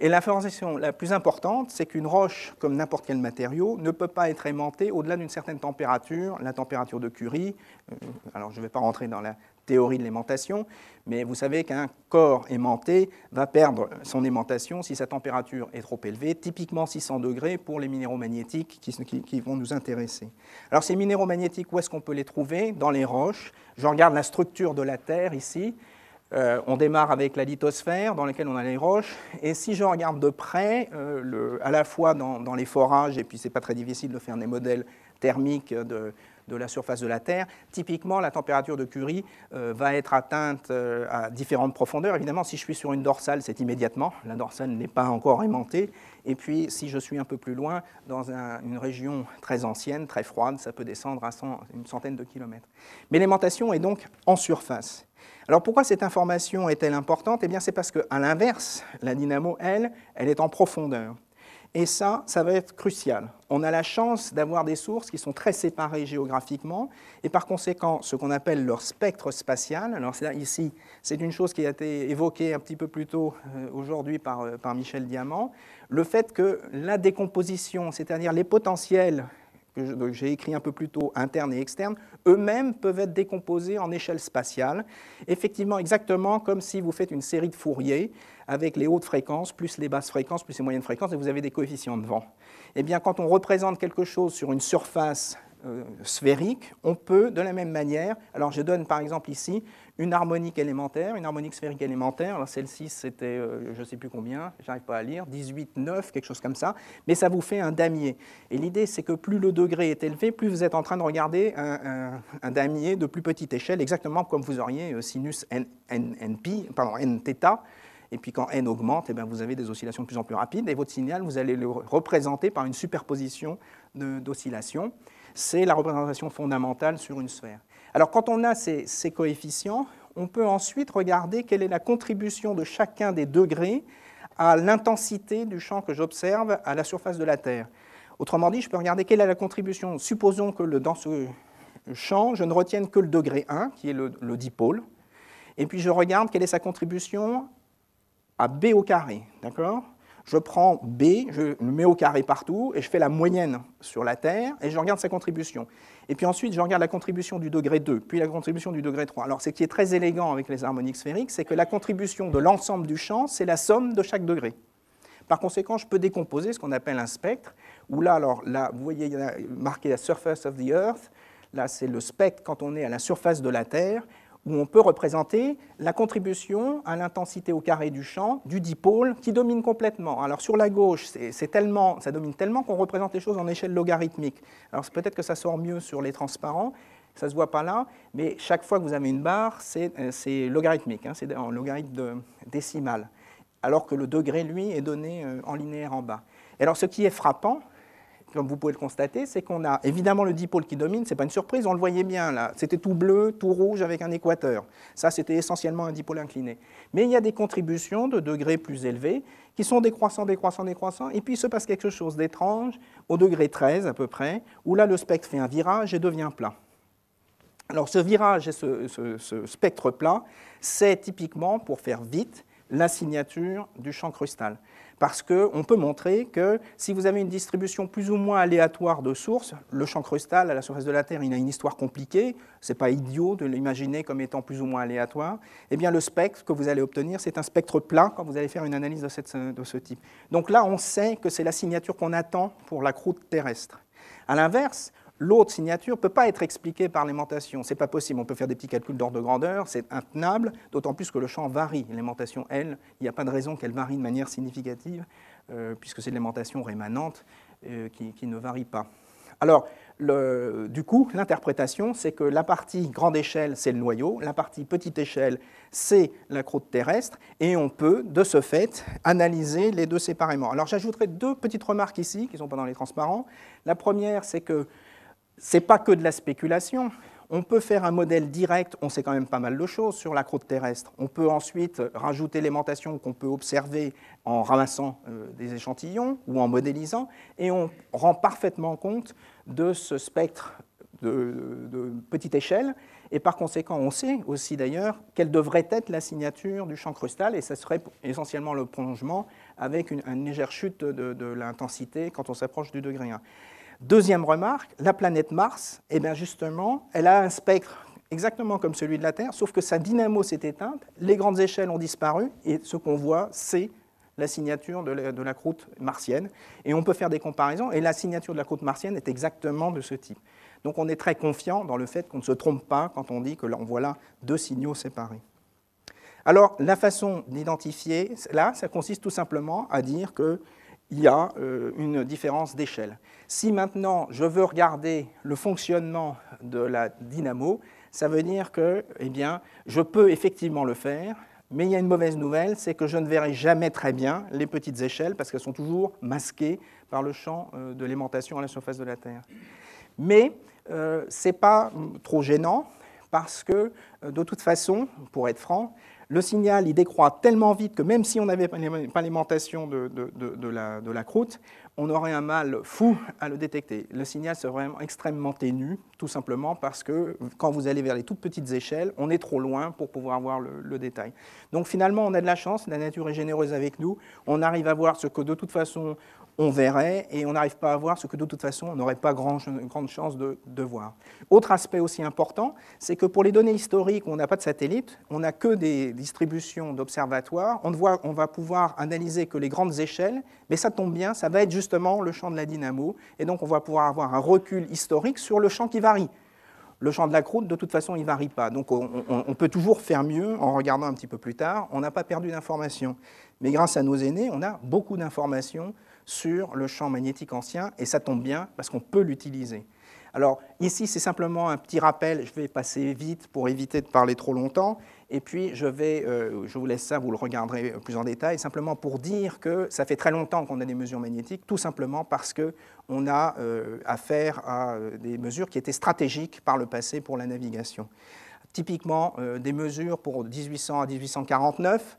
Et l'information la plus importante, c'est qu'une roche, comme n'importe quel matériau, ne peut pas être aimantée au-delà d'une certaine température, la température de Curie. Euh, alors, je ne vais pas rentrer dans la, théorie de l'aimantation, mais vous savez qu'un corps aimanté va perdre son aimantation si sa température est trop élevée, typiquement 600 degrés pour les minéraux magnétiques qui, qui, vont nous intéresser. Alors ces minéraux magnétiques, où est-ce qu'on peut les trouver Dans les roches. Je regarde la structure de la Terre ici. Euh, on démarre avec la lithosphère dans laquelle on a les roches. Et si je regarde de près, euh, le, à la fois dans, dans, les forages, et puis c'est pas très difficile de faire des modèles thermiques de, de la surface de la Terre. Typiquement, la température de Curie euh, va être atteinte euh, à différentes profondeurs. Évidemment, si je suis sur une dorsale, c'est immédiatement. La dorsale n'est pas encore aimantée. Et puis, si je suis un peu plus loin, dans une région très ancienne, très froide, ça peut descendre à une centaine de kilomètres. Mais l'aimantation est donc en surface. Alors pourquoi cette information est-elle importante Eh bien c'est parce qu'à l'inverse, la dynamo, elle, elle est en profondeur. Et ça, ça va être crucial. On a la chance d'avoir des sources qui sont très séparées géographiquement, et par conséquent, ce qu'on appelle leur spectre spatial, alors ici, c'est une chose qui a été évoquée un petit peu plus tôt euh, aujourd'hui euh, par, Michel Diamant, le fait que la décomposition, c'est-à-dire les potentiels que j'ai écrit un peu plus tôt, internes et externes, eux-mêmes peuvent être décomposés en échelle spatiale, effectivement exactement comme si vous faites une série de Fourier, avec les hautes fréquences, plus les basses fréquences, plus les moyennes fréquences, et vous avez des coefficients de vent. Eh bien, quand on représente quelque chose sur une surface euh, sphérique, on peut, de la même manière, alors je donne par exemple ici une harmonique élémentaire, une harmonique sphérique élémentaire, celle-ci c'était euh, je ne sais plus combien, j'arrive pas à lire, 18, 9, quelque chose comme ça, mais ça vous fait un damier. Et l'idée c'est que plus le degré est élevé, plus vous êtes en train de regarder un, damier de plus petite échelle, exactement comme vous auriez euh, sinus n, n, pardon, nθ et puis quand n augmente, et eh bien vous avez des oscillations de plus en plus rapides. Et votre signal, vous allez le représenter par une superposition d'oscillations. C'est la représentation fondamentale sur une sphère. Alors quand on a ces, coefficients, on peut ensuite regarder quelle est la contribution de chacun des degrés à l'intensité du champ que j'observe à la surface de la Terre. Autrement dit, je peux regarder quelle est la contribution. Supposons que le, dans ce champ, je ne retienne que le degré 1, qui est le dipôle, et puis je regarde quelle est sa contribution à b au carré, d'accord Je prends b, je le mets au carré partout, et je fais la moyenne sur la Terre, et je regarde sa contribution. Et puis ensuite, je regarde la contribution du degré 2, puis la contribution du degré 3. Alors, ce qui est très élégant avec les harmoniques sphériques, c'est que la contribution de l'ensemble du champ, c'est la somme de chaque degré. Par conséquent, je peux décomposer ce qu'on appelle un spectre, où là, alors, là, vous voyez, il y a marqué la surface of the Earth, là, c'est le spectre quand on est à la surface de la Terre, où on peut représenter la contribution à l'intensité au carré du champ du dipôle qui domine complètement. Alors sur la gauche, c'est tellement, ça domine tellement qu'on représente les choses en échelle logarithmique. Alors peut-être que ça sort mieux sur les transparents, ça ne se voit pas là, mais chaque fois que vous avez une barre, c'est euh, logarithmique, hein, c'est en logarithme décimal, alors que le degré, lui, est donné euh, en linéaire en bas. alors ce qui est frappant, comme vous pouvez le constater, c'est qu'on a évidemment le dipôle qui domine, ce n'est pas une surprise, on le voyait bien là, c'était tout bleu, tout rouge avec un équateur. Ça, c'était essentiellement un dipôle incliné. Mais il y a des contributions de degrés plus élevés qui sont décroissants, décroissants, décroissants, et puis il se passe quelque chose d'étrange au degré 13 à peu près, où là le spectre fait un virage et devient plat. Alors ce virage et ce, ce spectre plat, c'est typiquement, pour faire vite, la signature du champ crustal parce qu'on peut montrer que si vous avez une distribution plus ou moins aléatoire de sources, le champ crustal à la surface de la Terre, il a une histoire compliquée, ce n'est pas idiot de l'imaginer comme étant plus ou moins aléatoire, eh bien le spectre que vous allez obtenir, c'est un spectre plein quand vous allez faire une analyse de, de ce type. Donc là, on sait que c'est la signature qu'on attend pour la croûte terrestre. À l'inverse, l'autre signature ne peut pas être expliquée par l'aimantation. Ce n'est pas possible. On peut faire des petits calculs d'ordre de grandeur, c'est intenable, d'autant plus que le champ varie. L'aimantation, elle, il n'y a pas de raison qu'elle varie de manière significative, euh, puisque c'est l'aimantation rémanente euh, qui, ne varie pas. Alors, du coup, l'interprétation, c'est que la partie grande échelle, c'est le noyau, la partie petite échelle, c'est la croûte terrestre, et on peut, de ce fait, analyser les deux séparément. Alors, j'ajouterai deux petites remarques ici, qui sont pas dans les transparents. La première, c'est que n'est pas que de la spéculation. On peut faire un modèle direct, on sait quand même pas mal de choses sur la croûte terrestre. On peut ensuite rajouter l'aimantation qu'on peut observer en ramassant euh, des échantillons ou en modélisant, et on rend parfaitement compte de ce spectre de, petite échelle. Et par conséquent, on sait aussi d'ailleurs quelle devrait être la signature du champ crustal, et ça serait essentiellement le prolongement avec une, légère chute de l'intensité quand on s'approche du degré 1. Deuxième remarque, la planète Mars, eh bien justement, elle a un spectre exactement comme celui de la Terre, sauf que sa dynamo s'est éteinte, les grandes échelles ont disparu, et ce qu'on voit, c'est la signature de la, croûte martienne. Et on peut faire des comparaisons, et la signature de la croûte martienne est exactement de ce type. Donc on est très confiant dans le fait qu'on ne se trompe pas quand on dit que là on voit là deux signaux séparés. Alors la façon d'identifier, là, ça consiste tout simplement à dire que il y a euh, une différence d'échelle. Si maintenant je veux regarder le fonctionnement de la dynamo, ça veut dire que eh bien, je peux effectivement le faire, mais il y a une mauvaise nouvelle, c'est que je ne verrai jamais très bien les petites échelles parce qu'elles sont toujours masquées par le champ euh, de l'aimantation à la surface de la Terre. Mais euh, ce n'est pas trop gênant parce que, euh, de toute façon, pour être franc, le signal il décroît tellement vite que même si on n'avait pas l'alimentation de, la, croûte, on aurait un mal fou à le détecter. Le signal serait extrêmement ténu, tout simplement parce que quand vous allez vers les toutes petites échelles, on est trop loin pour pouvoir voir le détail. Donc finalement, on a de la chance, la nature est généreuse avec nous, on arrive à voir ce que de toute façon on verrait et on n'arrive pas à voir ce que de toute façon on n'aurait pas une grande chance de, voir. Autre aspect aussi important, c'est que pour les données historiques, on n'a pas de satellite, on n'a que des distributions d'observatoires, on, on, va pouvoir analyser que les grandes échelles, mais ça tombe bien, ça va être justement le champ de la dynamo, et donc on va pouvoir avoir un recul historique sur le champ qui varie. Le champ de la croûte, de toute façon, il ne varie pas. Donc on, on peut toujours faire mieux en regardant un petit peu plus tard. On n'a pas perdu d'informations. Mais grâce à nos aînés, on a beaucoup d'informations sur le champ magnétique ancien, et ça tombe bien parce qu'on peut l'utiliser. Alors ici, c'est simplement un petit rappel, je vais passer vite pour éviter de parler trop longtemps, et puis je, vais, euh, je vous laisse ça, vous le regarderez plus en détail, simplement pour dire que ça fait très longtemps qu'on a des mesures magnétiques, tout simplement parce qu'on a euh, affaire à euh, des mesures qui étaient stratégiques par le passé pour la navigation. Typiquement, des mesures pour 1800 à 1849,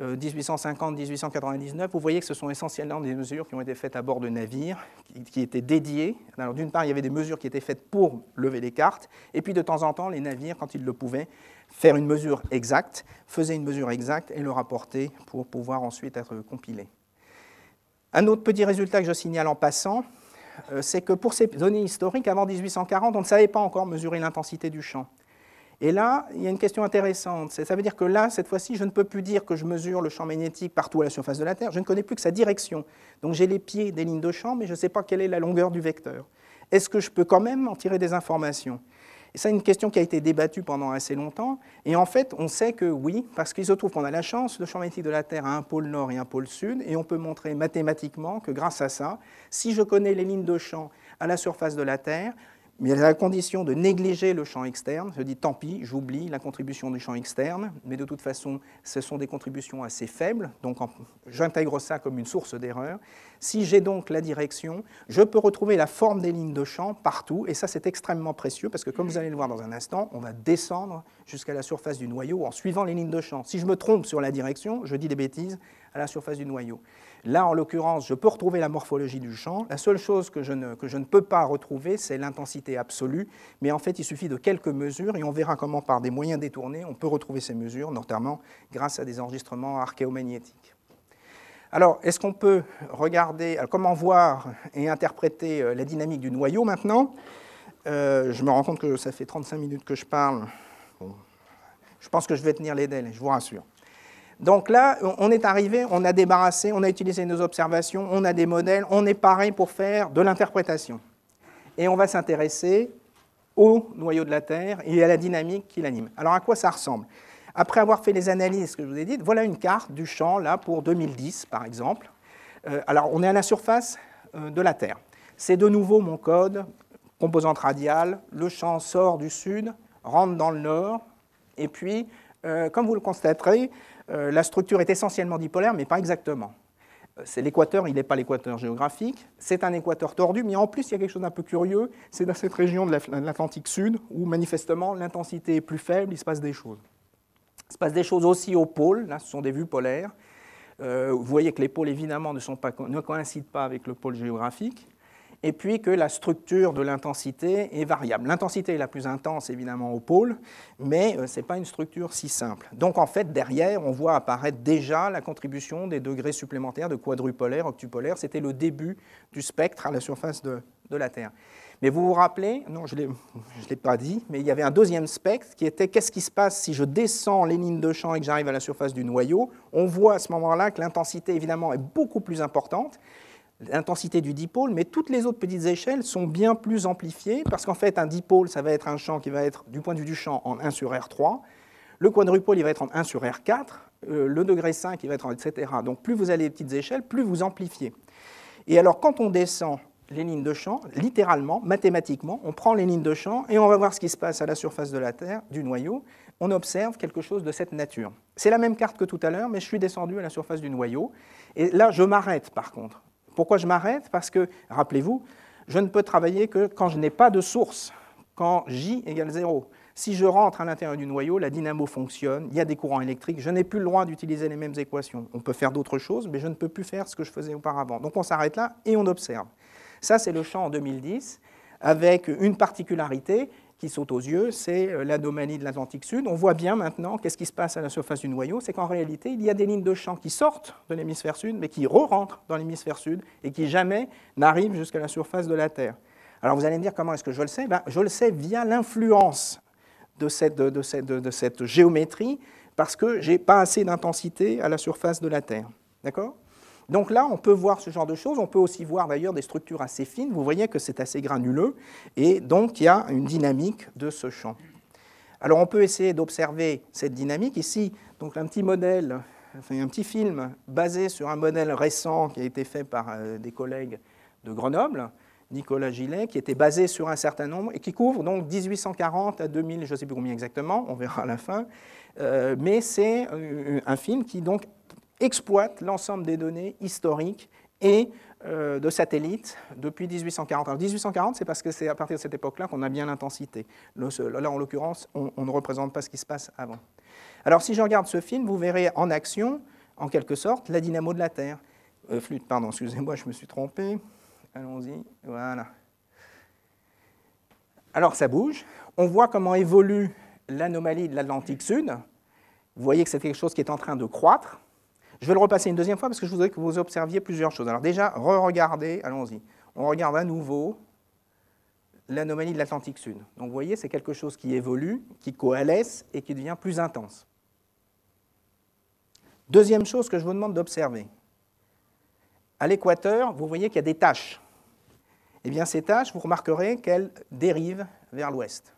1850-1899, euh, vous voyez que ce sont essentiellement des mesures qui ont été faites à bord de navires, qui, étaient dédiées. Alors d'une part, il y avait des mesures qui étaient faites pour lever les cartes, et puis de temps en temps, les navires, quand ils le pouvaient, faire une mesure exacte, faisaient une mesure exacte et le rapportaient pour pouvoir ensuite être compilés. Un autre petit résultat que je signale en passant, euh, c'est que pour ces données historiques, avant 1840, on ne savait pas encore mesurer l'intensité du champ. Et là, il y a une question intéressante. Ça veut dire que là, cette fois-ci, je ne peux plus dire que je mesure le champ magnétique partout à la surface de la Terre. Je ne connais plus que sa direction. Donc j'ai les pieds des lignes de champ, mais je ne sais pas quelle est la longueur du vecteur. Est-ce que je peux quand même en tirer des informations et ça, c'est une question qui a été débattue pendant assez longtemps. Et en fait, on sait que oui, parce qu'il se trouve qu'on a la chance, le champ magnétique de la Terre a un pôle nord et un pôle sud, et on peut montrer mathématiquement que grâce à ça, si je connais les lignes de champ à la surface de la Terre, mais à la condition de négliger le champ externe, je dis tant pis, j'oublie la contribution du champ externe, mais de toute façon, ce sont des contributions assez faibles, donc j'intègre ça comme une source d'erreur. Si j'ai donc la direction, je peux retrouver la forme des lignes de champ partout, et ça c'est extrêmement précieux, parce que comme vous allez le voir dans un instant, on va descendre jusqu'à la surface du noyau en suivant les lignes de champ. Si je me trompe sur la direction, je dis des bêtises à la surface du noyau. Là, en l'occurrence, je peux retrouver la morphologie du champ. La seule chose que je ne, que je ne peux pas retrouver, c'est l'intensité absolue. Mais en fait, il suffit de quelques mesures et on verra comment, par des moyens détournés, on peut retrouver ces mesures, notamment grâce à des enregistrements archéomagnétiques. Alors, est-ce qu'on peut regarder, comment voir et interpréter euh, la dynamique du noyau maintenant euh, Je me rends compte que ça fait 35 minutes que je parle. Je pense que je vais tenir les délais, je vous rassure. Donc là, on est arrivé, on a débarrassé, on a utilisé nos observations, on a des modèles, on est paré pour faire de l'interprétation. Et on va s'intéresser au noyau de la Terre et à la dynamique qui l'anime. Alors à quoi ça ressemble Après avoir fait les analyses ce que je vous ai dit, voilà une carte du champ là pour 2010 par exemple. Euh, alors on est à la surface euh, de la Terre. C'est de nouveau mon code, composante radiale, le champ sort du sud, rentre dans le nord, et puis, euh, comme vous le constaterez, euh, la structure est essentiellement dipolaire, mais pas exactement. Euh, c'est l'équateur, il n'est pas l'équateur géographique. C'est un équateur tordu, mais en plus, il y a quelque chose d'un peu curieux. C'est dans cette région de l'Atlantique Sud où, manifestement, l'intensité est plus faible, il se passe des choses. Il se passe des choses aussi au pôle. Là, ce sont des vues polaires. Euh, vous voyez que les pôles, évidemment, ne coïncident pas avec le pôle géographique et puis que la structure de l'intensité est variable. L'intensité est la plus intense évidemment au pôle, mais euh, ce n'est pas une structure si simple. Donc en fait, derrière, on voit apparaître déjà la contribution des degrés supplémentaires de quadrupolaire, octupolaire. C'était le début du spectre à la surface de, la Terre. Mais vous vous rappelez, non, je ne l'ai pas dit, mais il y avait un deuxième spectre qui était qu'est-ce qui se passe si je descends les lignes de champ et que j'arrive à la surface du noyau On voit à ce moment-là que l'intensité, évidemment, est beaucoup plus importante l'intensité du dipôle, mais toutes les autres petites échelles sont bien plus amplifiées, parce qu'en fait, un dipôle, ça va être un champ qui va être, du point de vue du champ, en 1 sur R3, le quadrupôle, il va être en 1 sur R4, euh, le degré 5, il va être en etc. Donc plus vous allez les petites échelles, plus vous amplifiez. Et alors, quand on descend les lignes de champ, littéralement, mathématiquement, on prend les lignes de champ et on va voir ce qui se passe à la surface de la Terre, du noyau. On observe quelque chose de cette nature. C'est la même carte que tout à l'heure, mais je suis descendu à la surface du noyau. Et là, je m'arrête par contre. Pourquoi je m'arrête Parce que, rappelez-vous, je ne peux travailler que quand je n'ai pas de source, quand J égale 0. Si je rentre à l'intérieur du noyau, la dynamo fonctionne, il y a des courants électriques, je n'ai plus le droit d'utiliser les mêmes équations. On peut faire d'autres choses, mais je ne peux plus faire ce que je faisais auparavant. Donc on s'arrête là et on observe. Ça, c'est le champ en 2010, avec une particularité, qui saute aux yeux, c'est euh, l'anomalie de l'Atlantique Sud. On voit bien maintenant qu'est-ce qui se passe à la surface du noyau, c'est qu'en réalité, il y a des lignes de champ qui sortent de l'hémisphère sud, mais qui re-rentrent dans l'hémisphère sud et qui jamais n'arrivent jusqu'à la surface de la Terre. Alors vous allez me dire comment est-ce que je le sais ben, Je le sais via l'influence de cette, de, de cette géométrie parce que je n'ai pas assez d'intensité à la surface de la Terre. D'accord donc là, on peut voir ce genre de choses. On peut aussi voir d'ailleurs des structures assez fines. Vous voyez que c'est assez granuleux. Et donc, il y a une dynamique de ce champ. Alors, on peut essayer d'observer cette dynamique. Ici, donc un petit modèle, enfin, un petit film basé sur un modèle récent qui a été fait par euh, des collègues de Grenoble, Nicolas Gillet, qui était basé sur un certain nombre et qui couvre donc 1840 à 2000, je ne sais plus combien exactement, on verra à la fin. Euh, mais c'est euh, un film qui donc exploite l'ensemble des données historiques et euh, de satellites depuis 1840. Alors 1840, c'est parce que c'est à partir de cette époque-là qu'on a bien l'intensité. Là, en l'occurrence, on, ne représente pas ce qui se passe avant. Alors si je regarde ce film, vous verrez en action, en quelque sorte, la dynamo de la Terre. Euh, flûte, pardon, excusez-moi, je me suis trompé. Allons-y, voilà. Alors ça bouge, on voit comment évolue l'anomalie de l'Atlantique Sud. Vous voyez que c'est quelque chose qui est en train de croître je vais le repasser une deuxième fois parce que je voudrais que vous observiez plusieurs choses. Alors déjà, re-regardez, allons-y. On regarde à nouveau l'anomalie de l'Atlantique Sud. Donc vous voyez, c'est quelque chose qui évolue, qui coalesce et qui devient plus intense. Deuxième chose que je vous demande d'observer. À l'équateur, vous voyez qu'il y a des tâches. Eh bien, ces tâches, vous remarquerez qu'elles dérivent vers l'ouest,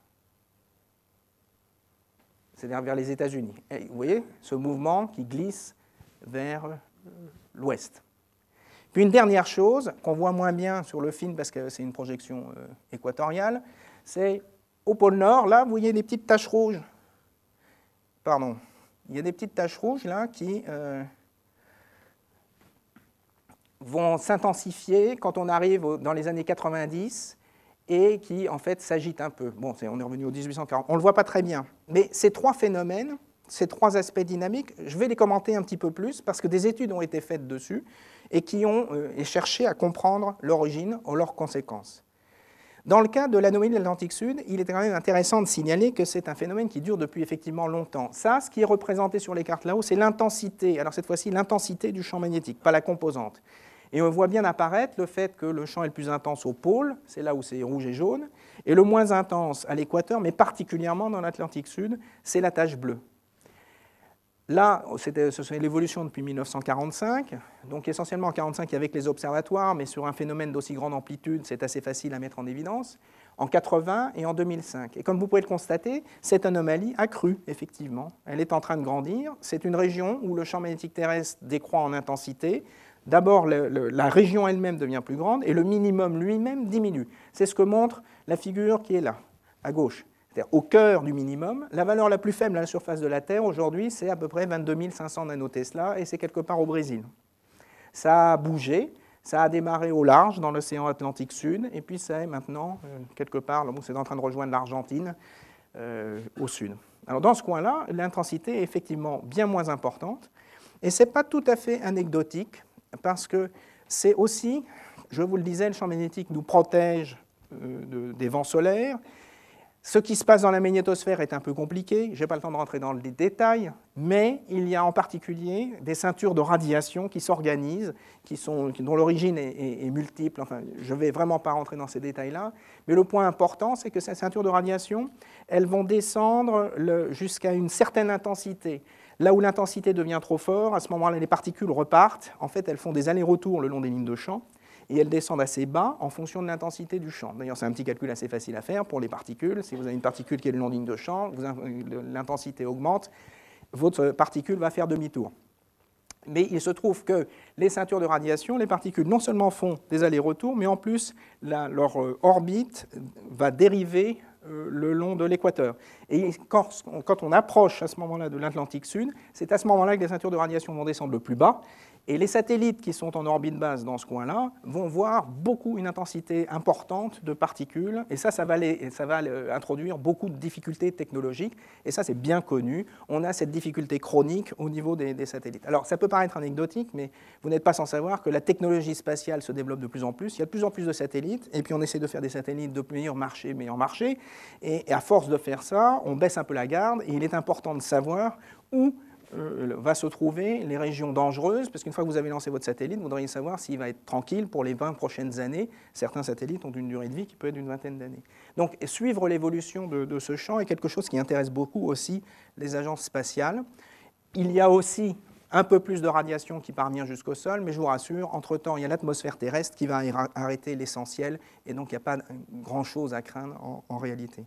c'est-à-dire vers les États-Unis. Vous voyez ce mouvement qui glisse vers euh, l'ouest. Puis une dernière chose qu'on voit moins bien sur le film parce que c'est une projection euh, équatoriale, c'est au pôle nord, là, vous voyez des petites taches rouges. Pardon. Il y a des petites taches rouges là qui euh, vont s'intensifier quand on arrive dans les années 90 et qui en fait s'agitent un peu. Bon, on est revenu au 1840, on ne le voit pas très bien. Mais ces trois phénomènes ces trois aspects dynamiques, je vais les commenter un petit peu plus parce que des études ont été faites dessus et qui ont euh, cherché à comprendre l'origine ou leurs conséquences. Dans le cas de l'anomalie de l'Atlantique Sud, il est quand même intéressant de signaler que c'est un phénomène qui dure depuis effectivement longtemps. Ça, ce qui est représenté sur les cartes là-haut, c'est l'intensité, alors cette fois-ci l'intensité du champ magnétique, pas la composante. Et on voit bien apparaître le fait que le champ est le plus intense au pôle, c'est là où c'est rouge et jaune, et le moins intense à l'équateur, mais particulièrement dans l'Atlantique Sud, c'est la tache bleue. Là, ce sont l'évolution depuis 1945, donc essentiellement en 1945 avec les observatoires, mais sur un phénomène d'aussi grande amplitude, c'est assez facile à mettre en évidence, en 80 et en 2005. Et comme vous pouvez le constater, cette anomalie a cru, effectivement. Elle est en train de grandir. C'est une région où le champ magnétique terrestre décroît en intensité. D'abord, la région elle-même devient plus grande et le minimum lui-même diminue. C'est ce que montre la figure qui est là, à gauche au cœur du minimum. La valeur la plus faible à la surface de la Terre aujourd'hui, c'est à peu près 22 500 nanotesla, et c'est quelque part au Brésil. Ça a bougé, ça a démarré au large dans l'océan Atlantique Sud, et puis ça est maintenant euh, quelque part, c'est en train de rejoindre l'Argentine euh, au sud. Alors dans ce coin-là, l'intensité est effectivement bien moins importante, et ce n'est pas tout à fait anecdotique, parce que c'est aussi, je vous le disais, le champ magnétique nous protège euh, des vents solaires, ce qui se passe dans la magnétosphère est un peu compliqué, je n'ai pas le temps de rentrer dans les détails, mais il y a en particulier des ceintures de radiation qui s'organisent, dont l'origine est, multiple, je ne vais vraiment pas rentrer dans ces détails-là, mais le point important, c'est que ces ceintures de radiation, elles vont descendre jusqu'à une certaine intensité. Là où l'intensité devient trop forte, à ce moment-là, les particules repartent, en fait, elles font des allers-retours le long des lignes de champ, et elles descendent assez bas en fonction de l'intensité du champ. D'ailleurs, c'est un petit calcul assez facile à faire pour les particules. Si vous avez une particule qui est le long de ligne de champ, l'intensité augmente, votre particule va faire demi-tour. Mais il se trouve que les ceintures de radiation, les particules non seulement font des allers-retours, mais en plus, leur euh, orbite va dériver euh, le long de l'équateur. Et quand on approche à ce moment-là de l'Atlantique Sud, c'est à ce moment-là que les ceintures de radiation vont descendre le plus bas. Et les satellites qui sont en orbite basse dans ce coin-là vont voir beaucoup une intensité importante de particules. Et ça, ça va, ça va euh, introduire beaucoup de difficultés technologiques. Et ça, c'est bien connu. On a cette difficulté chronique au niveau des, satellites. Alors, ça peut paraître anecdotique, mais vous n'êtes pas sans savoir que la technologie spatiale se développe de plus en plus. Il y a de plus en plus de satellites. Et puis, on essaie de faire des satellites de meilleur marché, meilleur marché. et à force de faire ça, on baisse un peu la garde et il est important de savoir où euh, va se trouver les régions dangereuses, parce qu'une fois que vous avez lancé votre satellite, vous voudriez savoir s'il va être tranquille pour les 20 prochaines années. Certains satellites ont une durée de vie qui peut être d'une vingtaine d'années. Donc suivre l'évolution de, ce champ est quelque chose qui intéresse beaucoup aussi les agences spatiales. Il y a aussi un peu plus de radiation qui parvient jusqu'au sol, mais je vous rassure, entre-temps, il y a l'atmosphère terrestre qui va arrêter l'essentiel, et donc il n'y a pas grand-chose à craindre en, en réalité.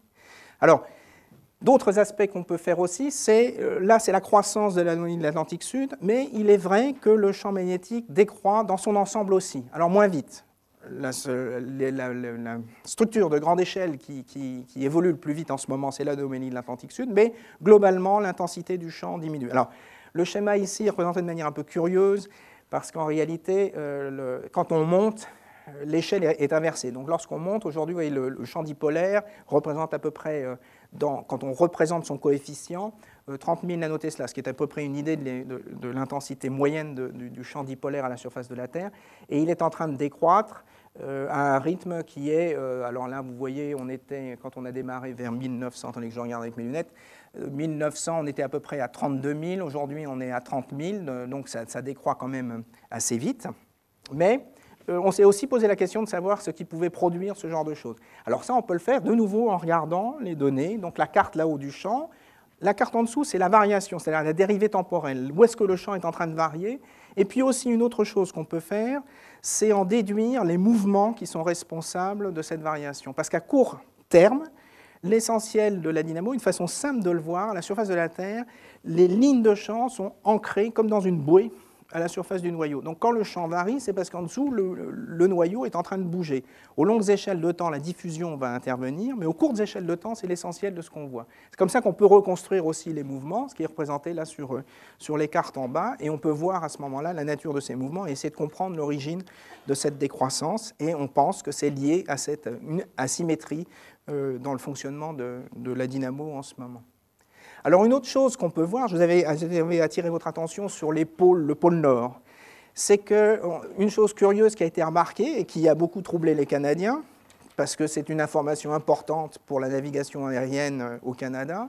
Alors, D'autres aspects qu'on peut faire aussi, c'est euh, là c'est la croissance de de l'Atlantique Sud, mais il est vrai que le champ magnétique décroît dans son ensemble aussi, alors moins vite. La, structure de grande échelle qui, évolue le plus vite en ce moment, c'est l'anomalie de l'Atlantique Sud, mais globalement l'intensité du champ diminue. Alors le schéma ici est représenté de manière un peu curieuse, parce qu'en réalité, euh, quand on monte, l'échelle est, inversée. Donc lorsqu'on monte, aujourd'hui, le, champ dipolaire représente à peu près... Euh, quand on représente son coefficient, 30 000 cela ce qui est à peu près une idée de l'intensité moyenne du, champ dipolaire à la surface de la Terre, et il est en train de décroître euh, à un rythme qui est, euh, alors là vous voyez, on était, quand on a démarré vers 1900, attendez que je regarde avec mes lunettes, 1900 euh, on était à peu près à 32 000, aujourd'hui on est à 30 000, donc ça, ça, décroît quand même assez vite, mais euh, on s'est aussi posé la question de savoir ce qui pouvait produire ce genre de choses. Alors ça, on peut le faire de nouveau en regardant les données, donc la carte là-haut du champ. La carte en dessous, c'est la variation, c'est-à-dire la dérivée temporelle, où est-ce que le champ est en train de varier. Et puis aussi une autre chose qu'on peut faire, c'est en déduire les mouvements qui sont responsables de cette variation. Parce qu'à court terme, l'essentiel de la dynamo, une façon simple de le voir, la surface de la Terre, les lignes de champ sont ancrées comme dans une bouée à la surface du noyau. Donc quand le champ varie, c'est parce qu'en dessous, le, noyau est en train de bouger. Aux longues échelles de temps, la diffusion va intervenir, mais aux courtes échelles de temps, c'est l'essentiel de ce qu'on voit. C'est comme ça qu'on peut reconstruire aussi les mouvements, ce qui est représenté là sur, sur les cartes en bas, et on peut voir à ce moment-là la nature de ces mouvements et essayer de comprendre l'origine de cette décroissance, et on pense que c'est lié à cette asymétrie euh, dans le fonctionnement de la dynamo en ce moment. Alors une autre chose qu'on peut voir, je vous avais, attiré votre attention sur les pôles, le pôle Nord, c'est qu'une euh, chose curieuse qui a été remarquée et qui a beaucoup troublé les Canadiens, parce que c'est une information importante pour la navigation aérienne euh, au Canada,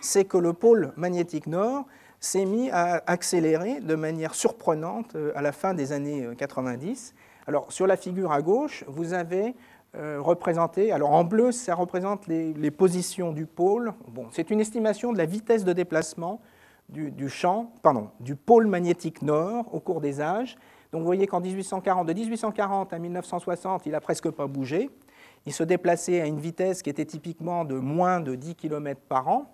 c'est que le pôle magnétique Nord s'est mis à accélérer de manière surprenante euh, à la fin des années 90. Alors sur la figure à gauche, vous avez euh, représenté. Alors en bleu, ça représente les, positions du pôle. Bon, c'est une estimation de la vitesse de déplacement du, champ, pardon, du pôle magnétique nord au cours des âges. Donc vous voyez qu'en 1840, de 1840 à 1960, il n'a presque pas bougé. Il se déplaçait à une vitesse qui était typiquement de moins de 10 km par an.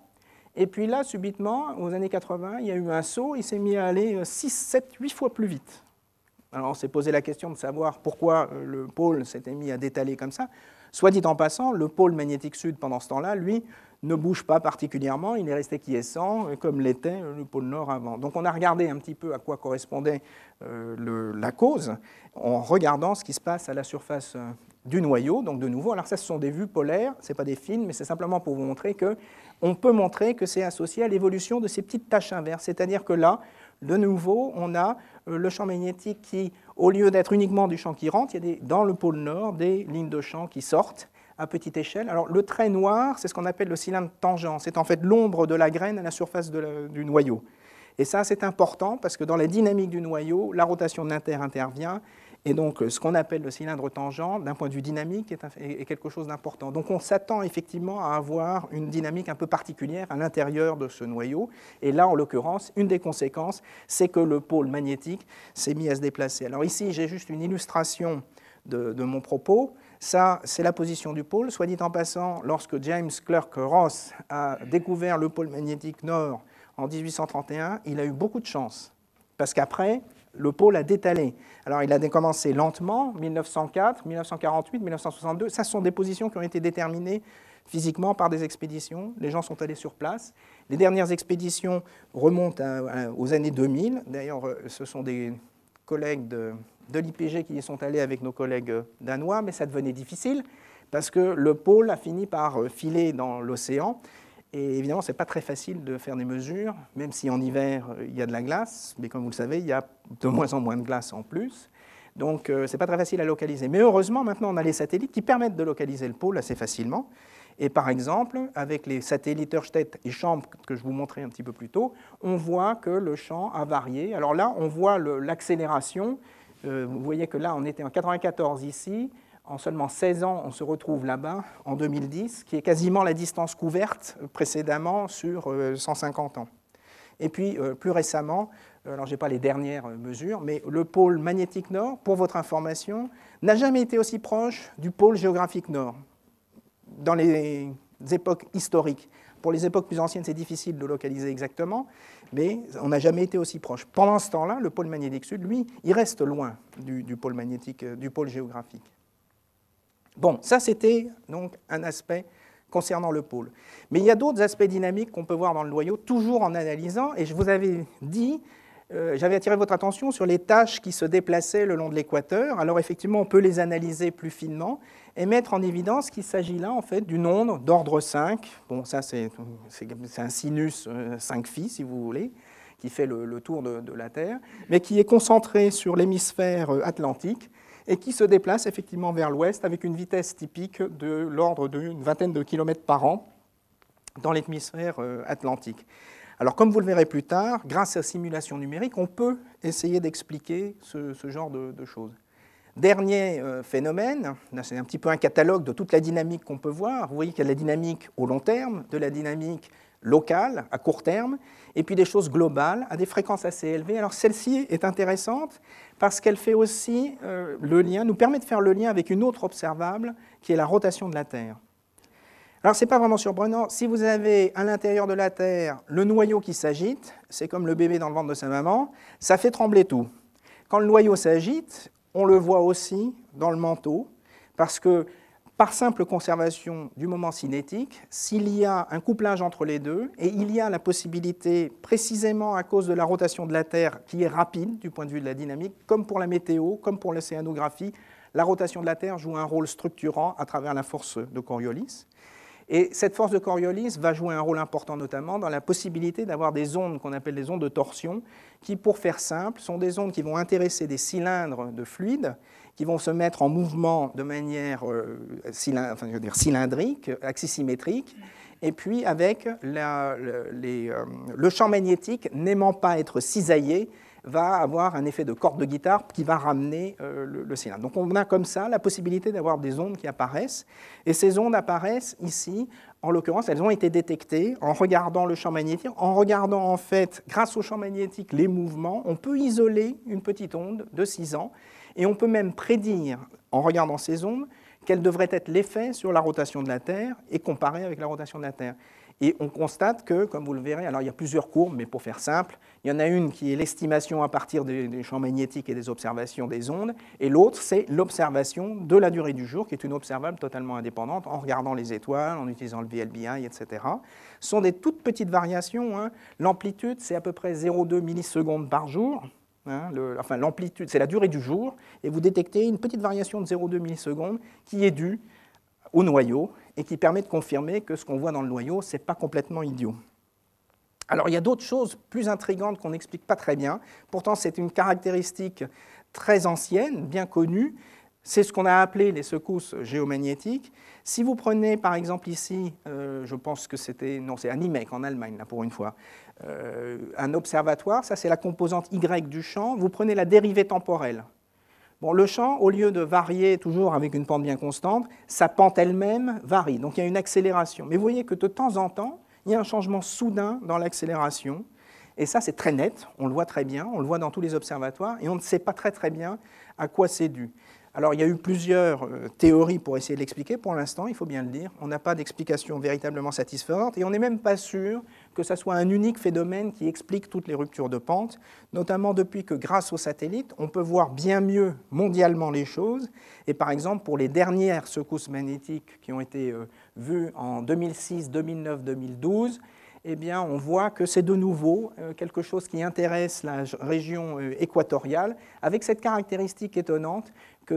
Et puis là, subitement, aux années 80, il y a eu un saut, il s'est mis à aller 6, 7, 8 fois plus vite. Alors on s'est posé la question de savoir pourquoi euh, le pôle s'était mis à détaler comme ça. Soit dit en passant, le pôle magnétique sud pendant ce temps-là, lui, ne bouge pas particulièrement, il est resté quiescent, euh, comme l'était euh, le pôle Nord avant. Donc on a regardé un petit peu à quoi correspondait la cause en regardant ce qui se passe à la surface du noyau. Donc de nouveau, alors ça ce sont des vues polaires, ce n'est pas des films, mais c'est simplement pour vous montrer que on peut montrer que c'est associé à l'évolution de ces petites taches inverses. C'est-à-dire que là, de nouveau, on a euh, le champ magnétique qui, au lieu d'être uniquement du champ qui rentre, il y a dans le pôle nord des lignes de champ qui sortent à petite échelle. Alors le trait noir, c'est ce qu'on appelle le cylindre tangent. C'est en fait l'ombre de la graine à la surface du noyau. Et ça, c'est important parce que dans la dynamique du noyau, la rotation de l'inter intervient et donc, euh, ce qu'on appelle le cylindre tangent, d'un point de vue dynamique, est, quelque chose d'important. Donc, on s'attend effectivement à avoir une dynamique un peu particulière à l'intérieur de ce noyau. Et là, en l'occurrence, une des conséquences, c'est que le pôle magnétique s'est mis à se déplacer. Alors ici, j'ai juste une illustration de mon propos. Ça, c'est la position du pôle. Soit dit en passant, lorsque James Clerk Ross a découvert le pôle magnétique nord en 1831, il a eu beaucoup de chance. Parce qu'après, le pôle a détalé. Alors il a commencé lentement, 1904, 1948, 1962. ce sont des positions qui ont été déterminées physiquement par des expéditions. Les gens sont allés sur place. Les dernières expéditions remontent aux années 2000. D'ailleurs, euh, ce sont des collègues de, de l'IPG qui y sont allés avec nos collègues euh, danois, mais ça devenait difficile parce que le pôle a fini par euh, filer dans l'océan et évidemment, ce n'est pas très facile de faire des mesures, même si en hiver, euh, il y a de la glace, mais comme vous le savez, il y a de moins en moins de glace en plus. Donc, euh, c'est ce n'est pas très facile à localiser. Mais heureusement, maintenant, on a les satellites qui permettent de localiser le pôle assez facilement. Et par exemple, avec les satellites Erstedt et Champ que je vous montrais un petit peu plus tôt, on voit que le champ a varié. Alors là, on voit l'accélération. Euh, vous voyez que là, on était en 94 ici, en seulement 16 ans, on se retrouve là-bas en 2010, qui est quasiment la distance couverte euh, précédemment sur 150 euh, ans. Et puis, euh, plus récemment, alors je n'ai pas les dernières mesures, mais le pôle magnétique nord, pour votre information, n'a jamais été aussi proche du pôle géographique nord dans les époques historiques. Pour les époques plus anciennes, c'est difficile de localiser exactement, mais on n'a jamais été aussi proche. Pendant ce temps-là, le pôle magnétique sud, lui, il reste loin du, pôle magnétique, du pôle géographique. Bon, ça c'était donc un aspect concernant le pôle. Mais il y a d'autres aspects dynamiques qu'on peut voir dans le noyau, toujours en analysant, et je vous avais dit, euh, j'avais attiré votre attention sur les tâches qui se déplaçaient le long de l'équateur. Alors effectivement, on peut les analyser plus finement et mettre en évidence qu'il s'agit là en fait d'une onde d'ordre 5. Bon, ça c'est un sinus 5 euh, phi, si vous voulez, qui fait le, tour de la Terre, mais qui est concentré sur l'hémisphère euh, atlantique et qui se déplace effectivement vers l'ouest avec une vitesse typique de l'ordre d'une vingtaine de kilomètres par an dans l'hémisphère euh, atlantique. Alors, comme vous le verrez plus tard, grâce à simulation numérique, on peut essayer d'expliquer ce, genre de, de, choses. Dernier euh, phénomène, c'est un petit peu un catalogue de toute la dynamique qu'on peut voir. Vous voyez qu'il y a de la dynamique au long terme, de la dynamique locales, à court terme, et puis des choses globales, à des fréquences assez élevées. Alors celle-ci est intéressante parce qu'elle fait aussi euh, le lien, nous permet de faire le lien avec une autre observable, qui est la rotation de la Terre. Alors, ce n'est pas vraiment surprenant. Si vous avez à l'intérieur de la Terre le noyau qui s'agite, c'est comme le bébé dans le ventre de sa maman, ça fait trembler tout. Quand le noyau s'agite, on le voit aussi dans le manteau, parce que par simple conservation du moment cinétique, s'il y a un couplage entre les deux, et il y a la possibilité, précisément à cause de la rotation de la Terre qui est rapide du point de vue de la dynamique, comme pour la météo, comme pour l'océanographie, la rotation de la Terre joue un rôle structurant à travers la force de Coriolis. Et cette force de Coriolis va jouer un rôle important notamment dans la possibilité d'avoir des ondes qu'on appelle des ondes de torsion, qui, pour faire simple, sont des ondes qui vont intéresser des cylindres de fluide qui vont se mettre en mouvement de manière euh, cylindrique, axisymétrique, et puis avec euh, le, champ magnétique n'aimant pas être cisaillé, va avoir un effet de corde de guitare qui va ramener euh, le, le, cylindre. Donc on a comme ça la possibilité d'avoir des ondes qui apparaissent, et ces ondes apparaissent ici, en l'occurrence, elles ont été détectées en regardant le champ magnétique, en regardant en fait, grâce au champ magnétique, les mouvements, on peut isoler une petite onde de 6 ans, et on peut même prédire, en regardant ces ondes, quel devrait être l'effet sur la rotation de la Terre et comparer avec la rotation de la Terre. Et on constate que, comme vous le verrez, alors il y a plusieurs courbes, mais pour faire simple, il y en a une qui est l'estimation à partir des, champs magnétiques et des observations des ondes, et l'autre, c'est l'observation de la durée du jour, qui est une observable totalement indépendante en regardant les étoiles, en utilisant le VLBI, etc. Ce sont des toutes petites variations. Hein. L'amplitude, c'est à peu près 0,2 millisecondes par jour. Hein, enfin l'amplitude, c'est la durée du jour, et vous détectez une petite variation de 0,2 millisecondes qui est due au noyau et qui permet de confirmer que ce qu'on voit dans le noyau, ce n'est pas complètement idiot. Alors il y a d'autres choses plus intrigantes qu'on n'explique pas très bien, pourtant c'est une caractéristique très ancienne, bien connue, c'est ce qu'on a appelé les secousses géomagnétiques. Si vous prenez par exemple ici, euh, je pense que c'était, non c'est à en Allemagne là pour une fois, euh, un observatoire, ça c'est la composante Y du champ, vous prenez la dérivée temporelle. Bon, le champ, au lieu de varier toujours avec une pente bien constante, sa pente elle-même varie, donc il y a une accélération. Mais vous voyez que de temps en temps, il y a un changement soudain dans l'accélération, et ça c'est très net, on le voit très bien, on le voit dans tous les observatoires, et on ne sait pas très très bien à quoi c'est dû. Alors il y a eu plusieurs euh, théories pour essayer de l'expliquer. Pour l'instant, il faut bien le dire, on n'a pas d'explication véritablement satisfaisante et on n'est même pas sûr que ce soit un unique phénomène qui explique toutes les ruptures de pente, notamment depuis que grâce aux satellites, on peut voir bien mieux mondialement les choses. Et par exemple, pour les dernières secousses magnétiques qui ont été euh, vues en 2006, 2009, 2012, eh bien, on voit que c'est de nouveau euh, quelque chose qui intéresse la région équatoriale, avec cette caractéristique étonnante que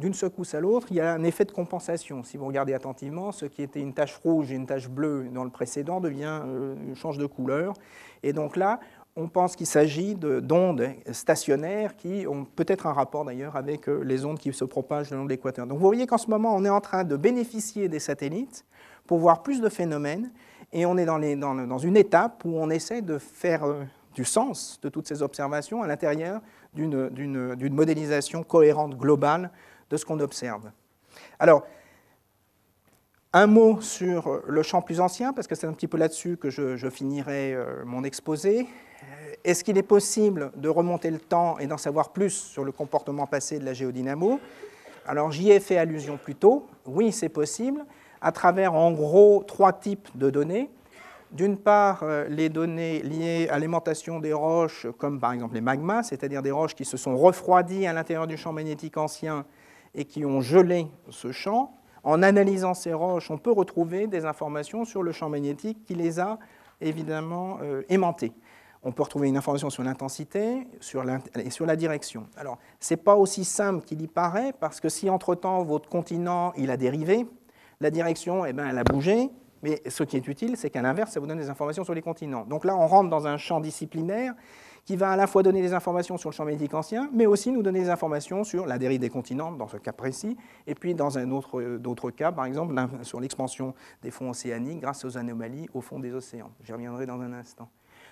d'une secousse à l'autre, il y a un effet de compensation. Si vous regardez attentivement, ce qui était une tache rouge et une tache bleue dans le précédent devient, une euh, change de couleur. Et donc là, on pense qu'il s'agit d'ondes stationnaires qui ont peut-être un rapport d'ailleurs avec euh, les ondes qui se propagent le long de l'équateur. Donc vous voyez qu'en ce moment, on est en train de bénéficier des satellites pour voir plus de phénomènes et on est dans, une étape où on essaie de faire euh, du sens de toutes ces observations à l'intérieur d'une modélisation cohérente globale de ce qu'on observe. Alors, un mot sur le champ plus ancien, parce que c'est un petit peu là-dessus que je, finirai euh, mon exposé. Est-ce qu'il est possible de remonter le temps et d'en savoir plus sur le comportement passé de la géodynamo Alors j'y ai fait allusion plus tôt. Oui, c'est possible, à travers en gros trois types de données d'une part euh, les données liées à l'aimantation des roches, comme par exemple les magmas, c'est-à-dire des roches qui se sont refroidies à l'intérieur du champ magnétique ancien et qui ont gelé ce champ. En analysant ces roches, on peut retrouver des informations sur le champ magnétique qui les a évidemment euh, aimantées. On peut retrouver une information sur l'intensité et sur la direction. Alors, ce n'est pas aussi simple qu'il y paraît, parce que si entre-temps votre continent il a dérivé, la direction, eh ben, elle a bougé, mais ce qui est utile, c'est qu'à l'inverse, ça vous donne des informations sur les continents. Donc là, on rentre dans un champ disciplinaire qui va à la fois donner des informations sur le champ médique ancien, mais aussi nous donner des informations sur la dérive des continents, dans ce cas précis, et puis dans un autre, euh, d'autres cas, par exemple, sur l'expansion des fonds océaniques grâce aux anomalies au fond des océans. J'y reviendrai dans un instant.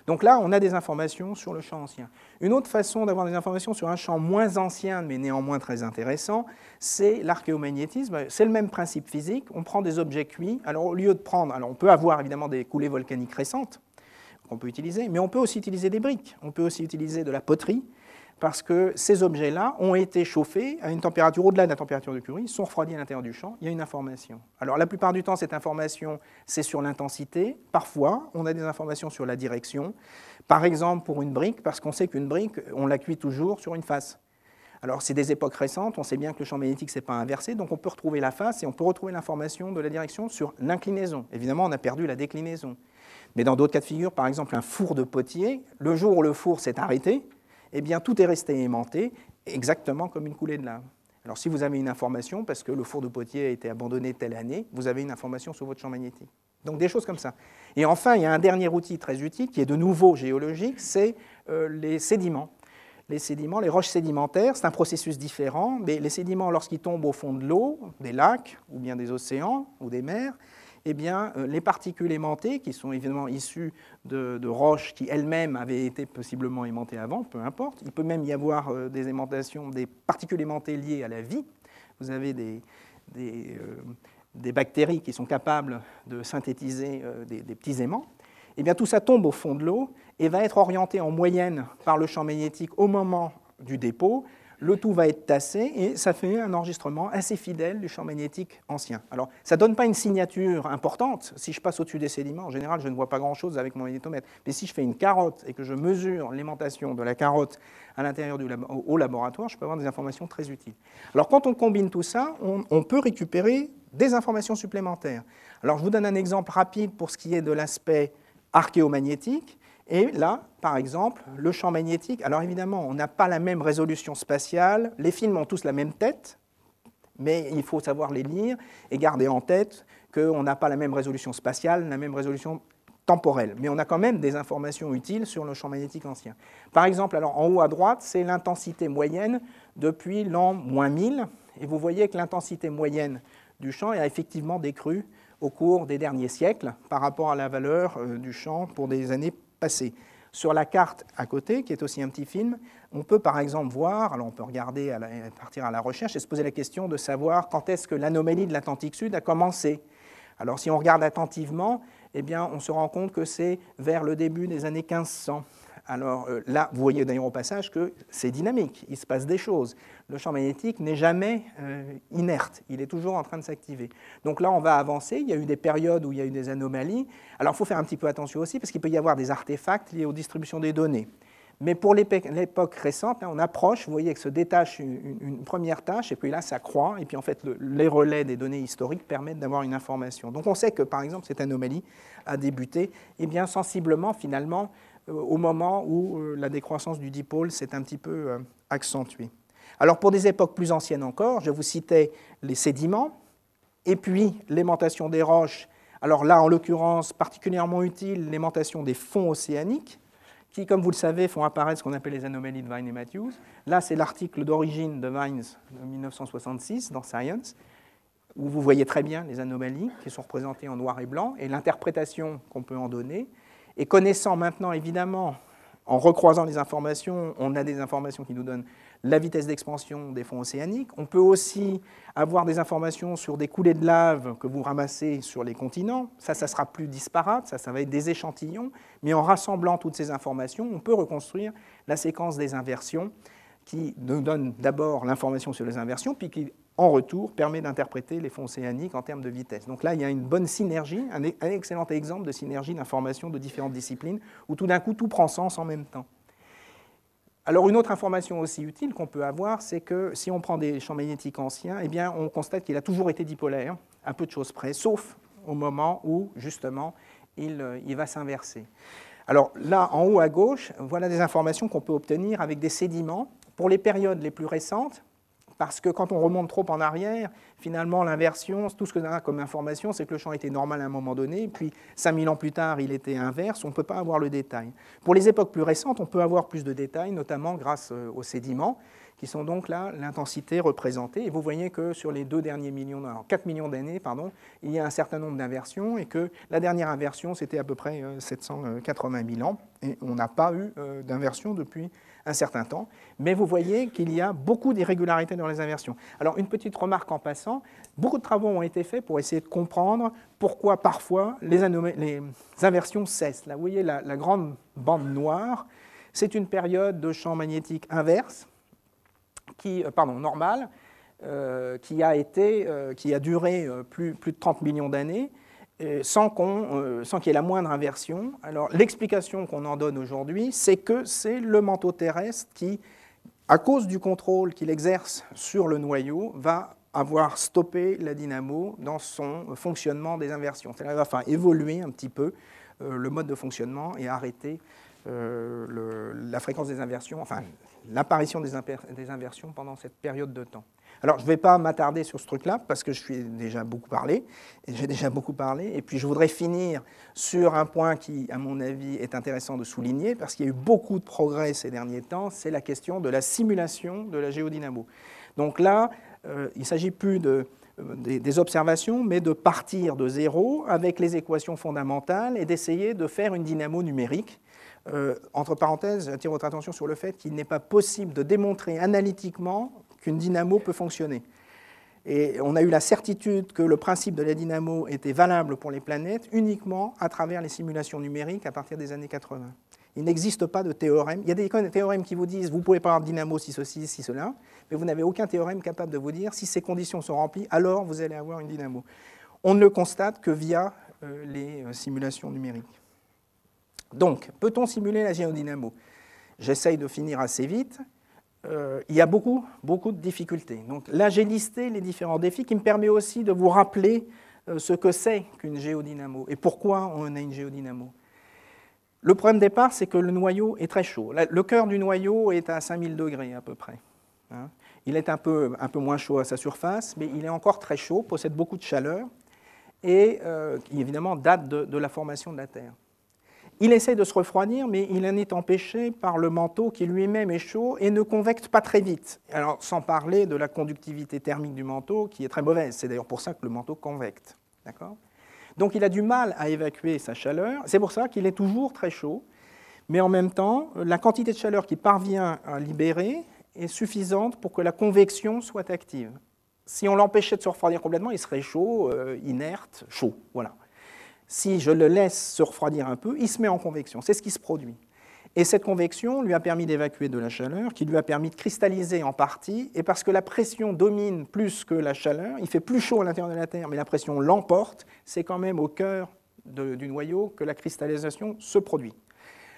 Donc là, on a des informations sur le champ ancien. Une autre façon d'avoir des informations sur un champ moins ancien, mais néanmoins très intéressant, c'est l'archéomagnétisme. C'est le même principe physique. On prend des objets cuits. Alors au lieu de prendre, on peut avoir évidemment des coulées volcaniques récentes qu'on peut utiliser, mais on peut aussi utiliser des briques. On peut aussi utiliser de la poterie parce que ces objets-là ont été chauffés à une température au-delà de la température de Curie, sont refroidis à l'intérieur du champ, il y a une information. Alors la plupart du temps, cette information, c'est sur l'intensité. Parfois, on a des informations sur la direction. Par exemple, pour une brique, parce qu'on sait qu'une brique, on la cuit toujours sur une face. Alors, c'est des époques récentes, on sait bien que le champ magnétique, ce n'est pas inversé, donc on peut retrouver la face et on peut retrouver l'information de la direction sur l'inclinaison. Évidemment, on a perdu la déclinaison. Mais dans d'autres cas de figure, par exemple un four de potier, le jour où le four s'est arrêté, eh bien tout est resté aimanté, exactement comme une coulée de lave. Alors si vous avez une information, parce que le four de potier a été abandonné telle année, vous avez une information sur votre champ magnétique. Donc des choses comme ça. Et enfin, il y a un dernier outil très utile qui est de nouveau géologique, c'est euh, les sédiments. Les sédiments, les roches sédimentaires, c'est un processus différent, mais les sédiments, lorsqu'ils tombent au fond de l'eau, des lacs ou bien des océans ou des mers, eh bien, euh, les particules aimantées, qui sont évidemment issues de, roches qui elles-mêmes avaient été possiblement aimantées avant, peu importe. Il peut même y avoir euh, des aimantations, des particules aimantées liées à la vie. Vous avez des, euh, bactéries qui sont capables de synthétiser des, petits aimants. Eh bien, tout ça tombe au fond de l'eau et va être orienté en moyenne par le champ magnétique au moment du dépôt le tout va être tassé et ça fait un enregistrement assez fidèle du champ magnétique ancien. Alors, ça ne donne pas une signature importante. Si je passe au-dessus des sédiments, en général, je ne vois pas grand-chose avec mon magnétomètre. Mais si je fais une carotte et que je mesure l'aimantation de la carotte à l'intérieur du au laboratoire, je peux avoir des informations très utiles. Alors, quand on combine tout ça, on, on peut récupérer des informations supplémentaires. Alors, je vous donne un exemple rapide pour ce qui est de l'aspect archéomagnétique. Et là, par exemple, le champ magnétique, alors évidemment, on n'a pas la même résolution spatiale, les films ont tous la même tête, mais il faut savoir les lire et garder en tête qu'on n'a pas la même résolution spatiale, la même résolution temporelle, mais on a quand même des informations utiles sur le champ magnétique ancien. Par exemple, alors en haut à droite, c'est l'intensité moyenne depuis l'an moins 1000, et vous voyez que l'intensité moyenne du champ a effectivement décru au cours des derniers siècles par rapport à la valeur euh, du champ pour des années sur la carte à côté, qui est aussi un petit film, on peut par exemple voir, alors on peut regarder, partir à la recherche et se poser la question de savoir quand est-ce que l'anomalie de l'Atlantique Sud a commencé. Alors si on regarde attentivement, eh bien, on se rend compte que c'est vers le début des années 1500. Alors euh, là, vous voyez d'ailleurs au passage que c'est dynamique, il se passe des choses. Le champ magnétique n'est jamais euh, inerte, il est toujours en train de s'activer. Donc là, on va avancer, il y a eu des périodes où il y a eu des anomalies. Alors il faut faire un petit peu attention aussi, parce qu'il peut y avoir des artefacts liés aux distributions des données. Mais pour l'époque récente, hein, on approche, vous voyez que se détache une, première tâche, et puis là, ça croît, et puis en fait, les relais des données historiques permettent d'avoir une information. Donc on sait que, par exemple, cette anomalie a débuté, et eh bien sensiblement, finalement, euh, au moment où euh, la décroissance du dipôle s'est un petit peu euh, accentuée. Alors pour des époques plus anciennes encore, je vous citais les sédiments, et puis l'aimantation des roches, alors là en l'occurrence particulièrement utile, l'aimantation des fonds océaniques, qui comme vous le savez font apparaître ce qu'on appelle les anomalies de Vine et Matthews. Là c'est l'article d'origine de Vines de 1966 dans Science, où vous voyez très bien les anomalies qui sont représentées en noir et blanc, et l'interprétation qu'on peut en donner, et connaissant maintenant, évidemment, en recroisant les informations, on a des informations qui nous donnent la vitesse d'expansion des fonds océaniques. On peut aussi avoir des informations sur des coulées de lave que vous ramassez sur les continents. Ça, ça sera plus disparate, ça, ça va être des échantillons. Mais en rassemblant toutes ces informations, on peut reconstruire la séquence des inversions qui nous donne d'abord l'information sur les inversions, puis qui en retour, permet d'interpréter les fonds océaniques en termes de vitesse. Donc là, il y a une bonne synergie, un, e-, excellent exemple de synergie d'informations de différentes disciplines, où tout d'un coup, tout prend sens en même temps. Alors une autre information aussi utile qu'on peut avoir, c'est que si on prend des champs magnétiques anciens, eh bien, on constate qu'il a toujours été dipolaire, à peu de choses près, sauf au moment où, justement, euh, il va s'inverser. Alors là, en haut à gauche, voilà des informations qu'on peut obtenir avec des sédiments. Pour les périodes les plus récentes, parce que quand on remonte trop en arrière, finalement, l'inversion, tout ce que a comme information, c'est que le champ était normal à un moment donné, puis 5000 ans plus tard, il était inverse, on ne peut pas avoir le détail. Pour les époques plus récentes, on peut avoir plus de détails, notamment grâce euh, aux sédiments, qui sont donc là l'intensité représentée. Et vous voyez que sur les deux derniers millions, alors 4 millions d'années, pardon, il y a un certain nombre d'inversions, et que la dernière inversion, c'était à peu près 780 euh, 000 euh, ans, et on n'a pas eu d'inversion depuis un certain temps, mais vous voyez qu'il y a beaucoup d'irrégularités dans les inversions. Alors une petite remarque en passant, beaucoup de travaux ont été faits pour essayer de comprendre pourquoi parfois les, inversions cessent. Là, vous voyez la, grande bande noire, c'est une période de champ magnétique inverse, qui, euh, pardon, normale, euh, qui, a été, euh, qui a duré plus, plus de 30 millions d'années, euh, euh, sans qu'il y ait la moindre inversion. Alors l'explication qu'on en donne aujourd'hui, c'est que c'est le manteau terrestre qui, à cause du contrôle qu'il exerce sur le noyau, va avoir stoppé la dynamo dans son fonctionnement des inversions. C'est-à-dire va évoluer un petit peu euh, le mode de fonctionnement et arrêter la fréquence des inversions, enfin l'apparition des inversions pendant cette période de temps. Alors, je ne vais pas m'attarder sur ce truc-là parce que je suis déjà beaucoup parlé, et j'ai déjà beaucoup parlé. Et puis, je voudrais finir sur un point qui, à mon avis, est intéressant de souligner parce qu'il y a eu beaucoup de progrès ces derniers temps, c'est la question de la simulation de la géodynamo. Donc là, euh, il ne s'agit plus euh, des, observations, mais de partir de zéro avec les équations fondamentales et d'essayer de faire une dynamo numérique. Euh, entre parenthèses, j'attire votre attention sur le fait qu'il n'est pas possible de démontrer analytiquement qu'une dynamo peut fonctionner. Et on a eu la certitude que le principe de la dynamo était valable pour les planètes uniquement à travers les simulations numériques à partir des années 80. Il n'existe pas de théorème. Il y a des théorèmes qui vous disent vous pouvez pas avoir de dynamo si ceci, si cela, mais vous n'avez aucun théorème capable de vous dire si ces conditions sont remplies, alors vous allez avoir une dynamo. On ne le constate que via euh, les euh, simulations numériques. Donc, peut-on simuler la géodynamo J'essaye de finir assez vite. Euh, il y a beaucoup, de difficultés. Donc là, j'ai listé les différents défis qui me permet aussi de vous rappeler euh, ce que c'est qu'une géodynamo et pourquoi on a une géodynamo. Le problème départ, c'est que le noyau est très chaud. Le cœur du noyau est à 5000 degrés à peu près. Hein. Il est un peu, moins chaud à sa surface, mais il est encore très chaud, possède beaucoup de chaleur et euh, qui, évidemment date de la formation de la Terre. Il essaie de se refroidir, mais il en est empêché par le manteau qui lui-même est chaud et ne convecte pas très vite. Alors, sans parler de la conductivité thermique du manteau qui est très mauvaise. C'est d'ailleurs pour ça que le manteau convecte. D'accord Donc, il a du mal à évacuer sa chaleur. C'est pour ça qu'il est toujours très chaud. Mais en même temps, la quantité de chaleur qui parvient à libérer est suffisante pour que la convection soit active. Si on l'empêchait de se refroidir complètement, il serait chaud, euh, inerte, chaud. Voilà si je le laisse se refroidir un peu, il se met en convection. C'est ce qui se produit. Et cette convection lui a permis d'évacuer de la chaleur, qui lui a permis de cristalliser en partie. Et parce que la pression domine plus que la chaleur, il fait plus chaud à l'intérieur de la Terre, mais la pression l'emporte. C'est quand même au cœur du noyau que la cristallisation se produit.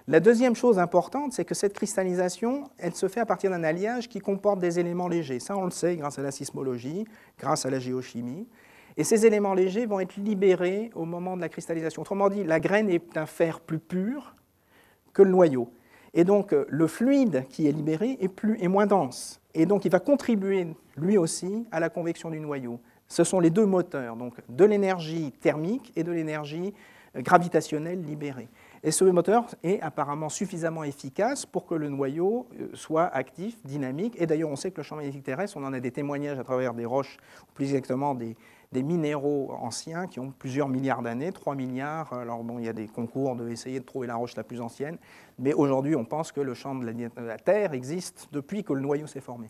La deuxième chose importante, c'est que cette cristallisation, elle se fait à partir d'un alliage qui comporte des éléments légers. Ça, on le sait grâce à la sismologie, grâce à la géochimie. Et ces éléments légers vont être libérés au moment de la cristallisation. Autrement dit, la graine est un fer plus pur que le noyau. Et donc, euh, le fluide qui est libéré est, plus, est moins dense. Et donc, il va contribuer, lui aussi, à la convection du noyau. Ce sont les deux moteurs, donc de l'énergie thermique et de l'énergie euh, gravitationnelle libérée. Et ce moteur est apparemment suffisamment efficace pour que le noyau euh, soit actif, dynamique. Et d'ailleurs, on sait que le champ magnétique terrestre, on en a des témoignages à travers des roches, ou plus exactement des, des minéraux anciens qui ont plusieurs milliards d'années, 3 milliards. Alors bon, il y a des concours de essayer de trouver la roche la plus ancienne, mais aujourd'hui on pense que le champ de la, de la Terre existe depuis que le noyau s'est formé.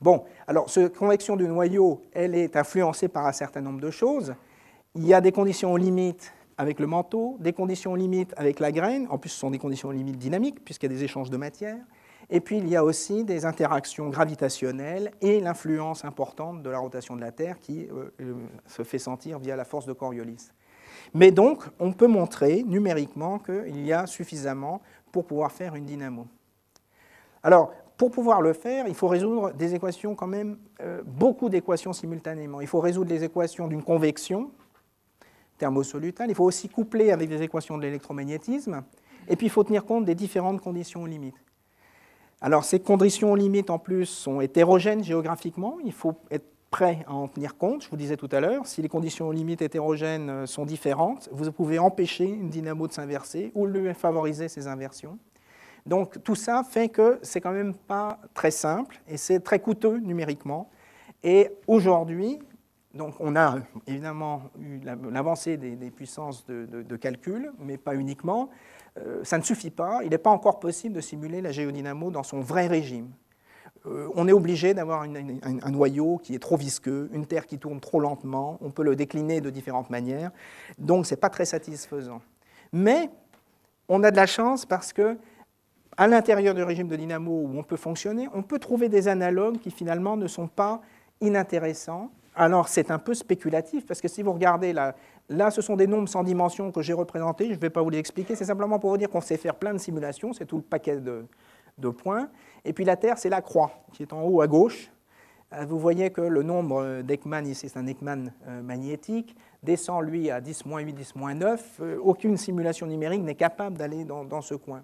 Bon, alors cette convection du noyau, elle est influencée par un certain nombre de choses. Il y a des conditions limites avec le manteau, des conditions limites avec la graine, en plus ce sont des conditions limites dynamiques puisqu'il y a des échanges de matière. Et puis il y a aussi des interactions gravitationnelles et l'influence importante de la rotation de la Terre qui euh, euh, se fait sentir via la force de Coriolis. Mais donc, on peut montrer numériquement qu'il y a suffisamment pour pouvoir faire une dynamo. Alors, pour pouvoir le faire, il faut résoudre des équations quand même, euh, beaucoup d'équations simultanément. Il faut résoudre les équations d'une convection thermosolutale, il faut aussi coupler avec les équations de l'électromagnétisme, et puis il faut tenir compte des différentes conditions limites. Alors ces conditions limites en plus sont hétérogènes géographiquement, il faut être prêt à en tenir compte. Je vous disais tout à l'heure, si les conditions limites hétérogènes euh, sont différentes, vous pouvez empêcher une dynamo de s'inverser ou lui favoriser ses inversions. Donc tout ça fait que ce n'est quand même pas très simple et c'est très coûteux numériquement. Et aujourd'hui, donc on a euh, évidemment eu l'avancée des, puissances de, calcul, mais pas uniquement. Euh, ça ne suffit pas. Il n'est pas encore possible de simuler la géodynamo dans son vrai régime. Euh, on est obligé d'avoir un noyau qui est trop visqueux, une terre qui tourne trop lentement, on peut le décliner de différentes manières, donc ce n'est pas très satisfaisant. Mais on a de la chance parce que à l'intérieur du régime de dynamo où on peut fonctionner, on peut trouver des analogues qui finalement ne sont pas inintéressants. Alors c'est un peu spéculatif parce que si vous regardez la, Là, ce sont des nombres sans dimension que j'ai représentés, je ne vais pas vous les expliquer, c'est simplement pour vous dire qu'on sait faire plein de simulations, c'est tout le paquet de, points. Et puis la Terre, c'est la croix, qui est en haut à gauche. Euh, vous voyez que le nombre euh, d'Ekman ici c'est un Eckman euh, magnétique, descend lui à 10-8, 10-9. Aucune simulation numérique n'est capable d'aller dans, ce coin.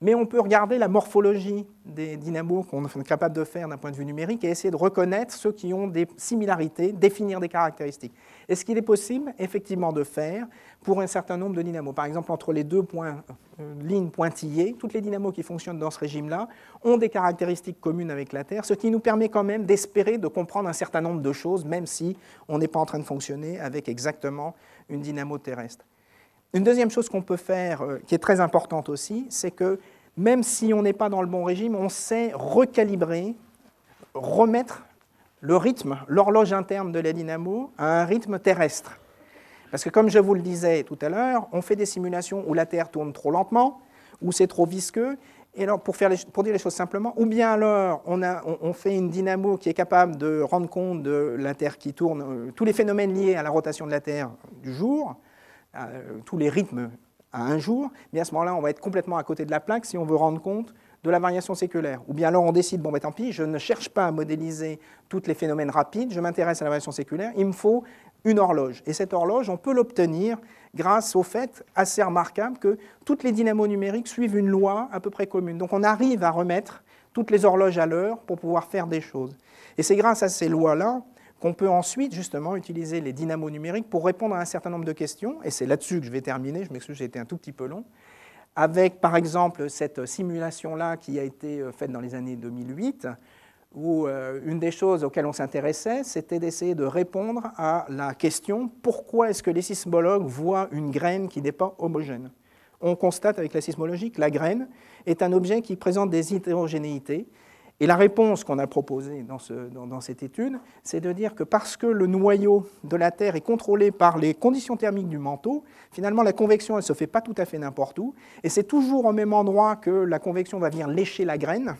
Mais on peut regarder la morphologie des dynamos qu'on est capable de faire d'un point de vue numérique et essayer de reconnaître ceux qui ont des similarités, définir des caractéristiques. est ce qu'il est possible, effectivement, de faire pour un certain nombre de dynamos. Par exemple, entre les deux euh, lignes pointillées, toutes les dynamos qui fonctionnent dans ce régime-là ont des caractéristiques communes avec la Terre, ce qui nous permet quand même d'espérer de comprendre un certain nombre de choses, même si on n'est pas en train de fonctionner avec exactement une dynamo terrestre. Une deuxième chose qu'on peut faire, euh, qui est très importante aussi, c'est que même si on n'est pas dans le bon régime, on sait recalibrer, remettre le rythme, l'horloge interne de la dynamo à un rythme terrestre. Parce que comme je vous le disais tout à l'heure, on fait des simulations où la Terre tourne trop lentement, où c'est trop visqueux, et alors, pour, faire dire les choses simplement, ou bien alors on, fait une dynamo qui est capable de rendre compte de la Terre qui tourne, euh, tous les phénomènes liés à la rotation de la Terre du jour, euh, tous les rythmes à un jour, mais à ce moment-là, on va être complètement à côté de la plaque si on veut rendre compte de la variation séculaire. Ou bien alors on décide, bon, ben tant pis, je ne cherche pas à modéliser tous les phénomènes rapides, je m'intéresse à la variation séculaire, il me faut une horloge. Et cette horloge, on peut l'obtenir grâce au fait assez remarquable que toutes les dynamos numériques suivent une loi à peu près commune. Donc on arrive à remettre toutes les horloges à l'heure pour pouvoir faire des choses. Et c'est grâce à ces lois-là qu'on peut ensuite justement utiliser les dynamos numériques pour répondre à un certain nombre de questions, et c'est là-dessus que je vais terminer, je m'excuse, j'ai été un tout petit peu long, avec par exemple cette simulation-là qui a été euh, faite dans les années 2008, où euh, une des choses auxquelles on s'intéressait, c'était d'essayer de répondre à la question pourquoi est-ce que les sismologues voient une graine qui n'est pas homogène On constate avec la sismologie que la graine est un objet qui présente des hétérogénéités, et la réponse qu'on a proposée dans, cette étude, c'est de dire que parce que le noyau de la Terre est contrôlé par les conditions thermiques du manteau, finalement la convection ne se fait pas tout à fait n'importe où, et c'est toujours au même endroit que la convection va venir lécher la graine,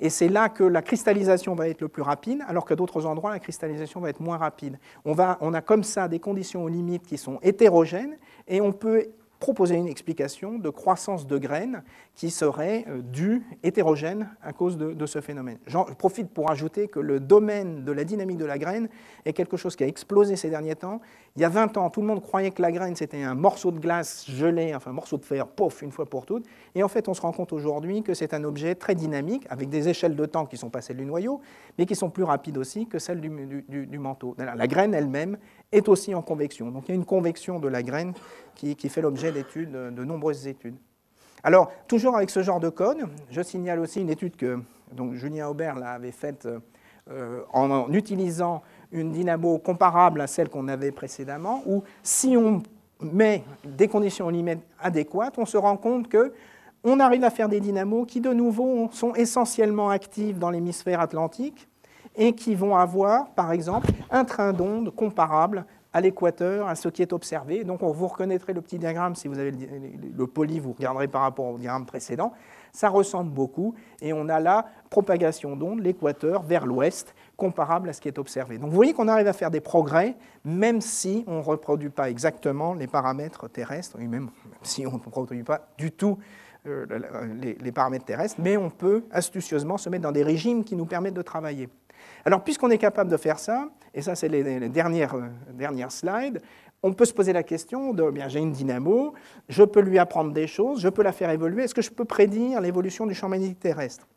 et c'est là que la cristallisation va être le plus rapide, alors qu'à d'autres endroits, la cristallisation va être moins rapide. On, va, on a comme ça des conditions aux limites qui sont hétérogènes, et on peut proposer une explication de croissance de graines qui serait euh, due, hétérogène, à cause de, ce phénomène. Je profite pour ajouter que le domaine de la dynamique de la graine est quelque chose qui a explosé ces derniers temps. Il y a 20 ans, tout le monde croyait que la graine, c'était un morceau de glace gelé, enfin un morceau de fer, pof, une fois pour toutes. Et en fait, on se rend compte aujourd'hui que c'est un objet très dynamique, avec des échelles de temps qui sont passées du noyau, mais qui sont plus rapides aussi que celles du, du manteau. La graine elle-même est aussi en convection. Donc il y a une convection de la graine qui, fait l'objet d'études, de nombreuses études. Alors, toujours avec ce genre de code, je signale aussi une étude que donc, Julien Aubert avait faite euh, en, utilisant une dynamo comparable à celle qu'on avait précédemment, où si on met des conditions limites adéquates, on se rend compte que on arrive à faire des dynamos qui, de nouveau, sont essentiellement actives dans l'hémisphère atlantique, et qui vont avoir, par exemple, un train d'onde comparable à l'équateur, à ce qui est observé. Donc vous reconnaîtrez le petit diagramme, si vous avez le, le, poly, vous regarderez par rapport au diagramme précédent. Ça ressemble beaucoup, et on a la propagation d'onde, l'équateur, vers l'ouest, comparable à ce qui est observé. Donc vous voyez qu'on arrive à faire des progrès, même si on ne reproduit pas exactement les paramètres terrestres, et même si on ne reproduit pas du tout euh, les paramètres terrestres, mais on peut astucieusement se mettre dans des régimes qui nous permettent de travailler. Alors, puisqu'on est capable de faire ça, et ça, c'est les, dernières, euh, dernières slides, on peut se poser la question de, eh bien, j'ai une dynamo, je peux lui apprendre des choses, je peux la faire évoluer, est-ce que je peux prédire l'évolution du champ magnétique terrestre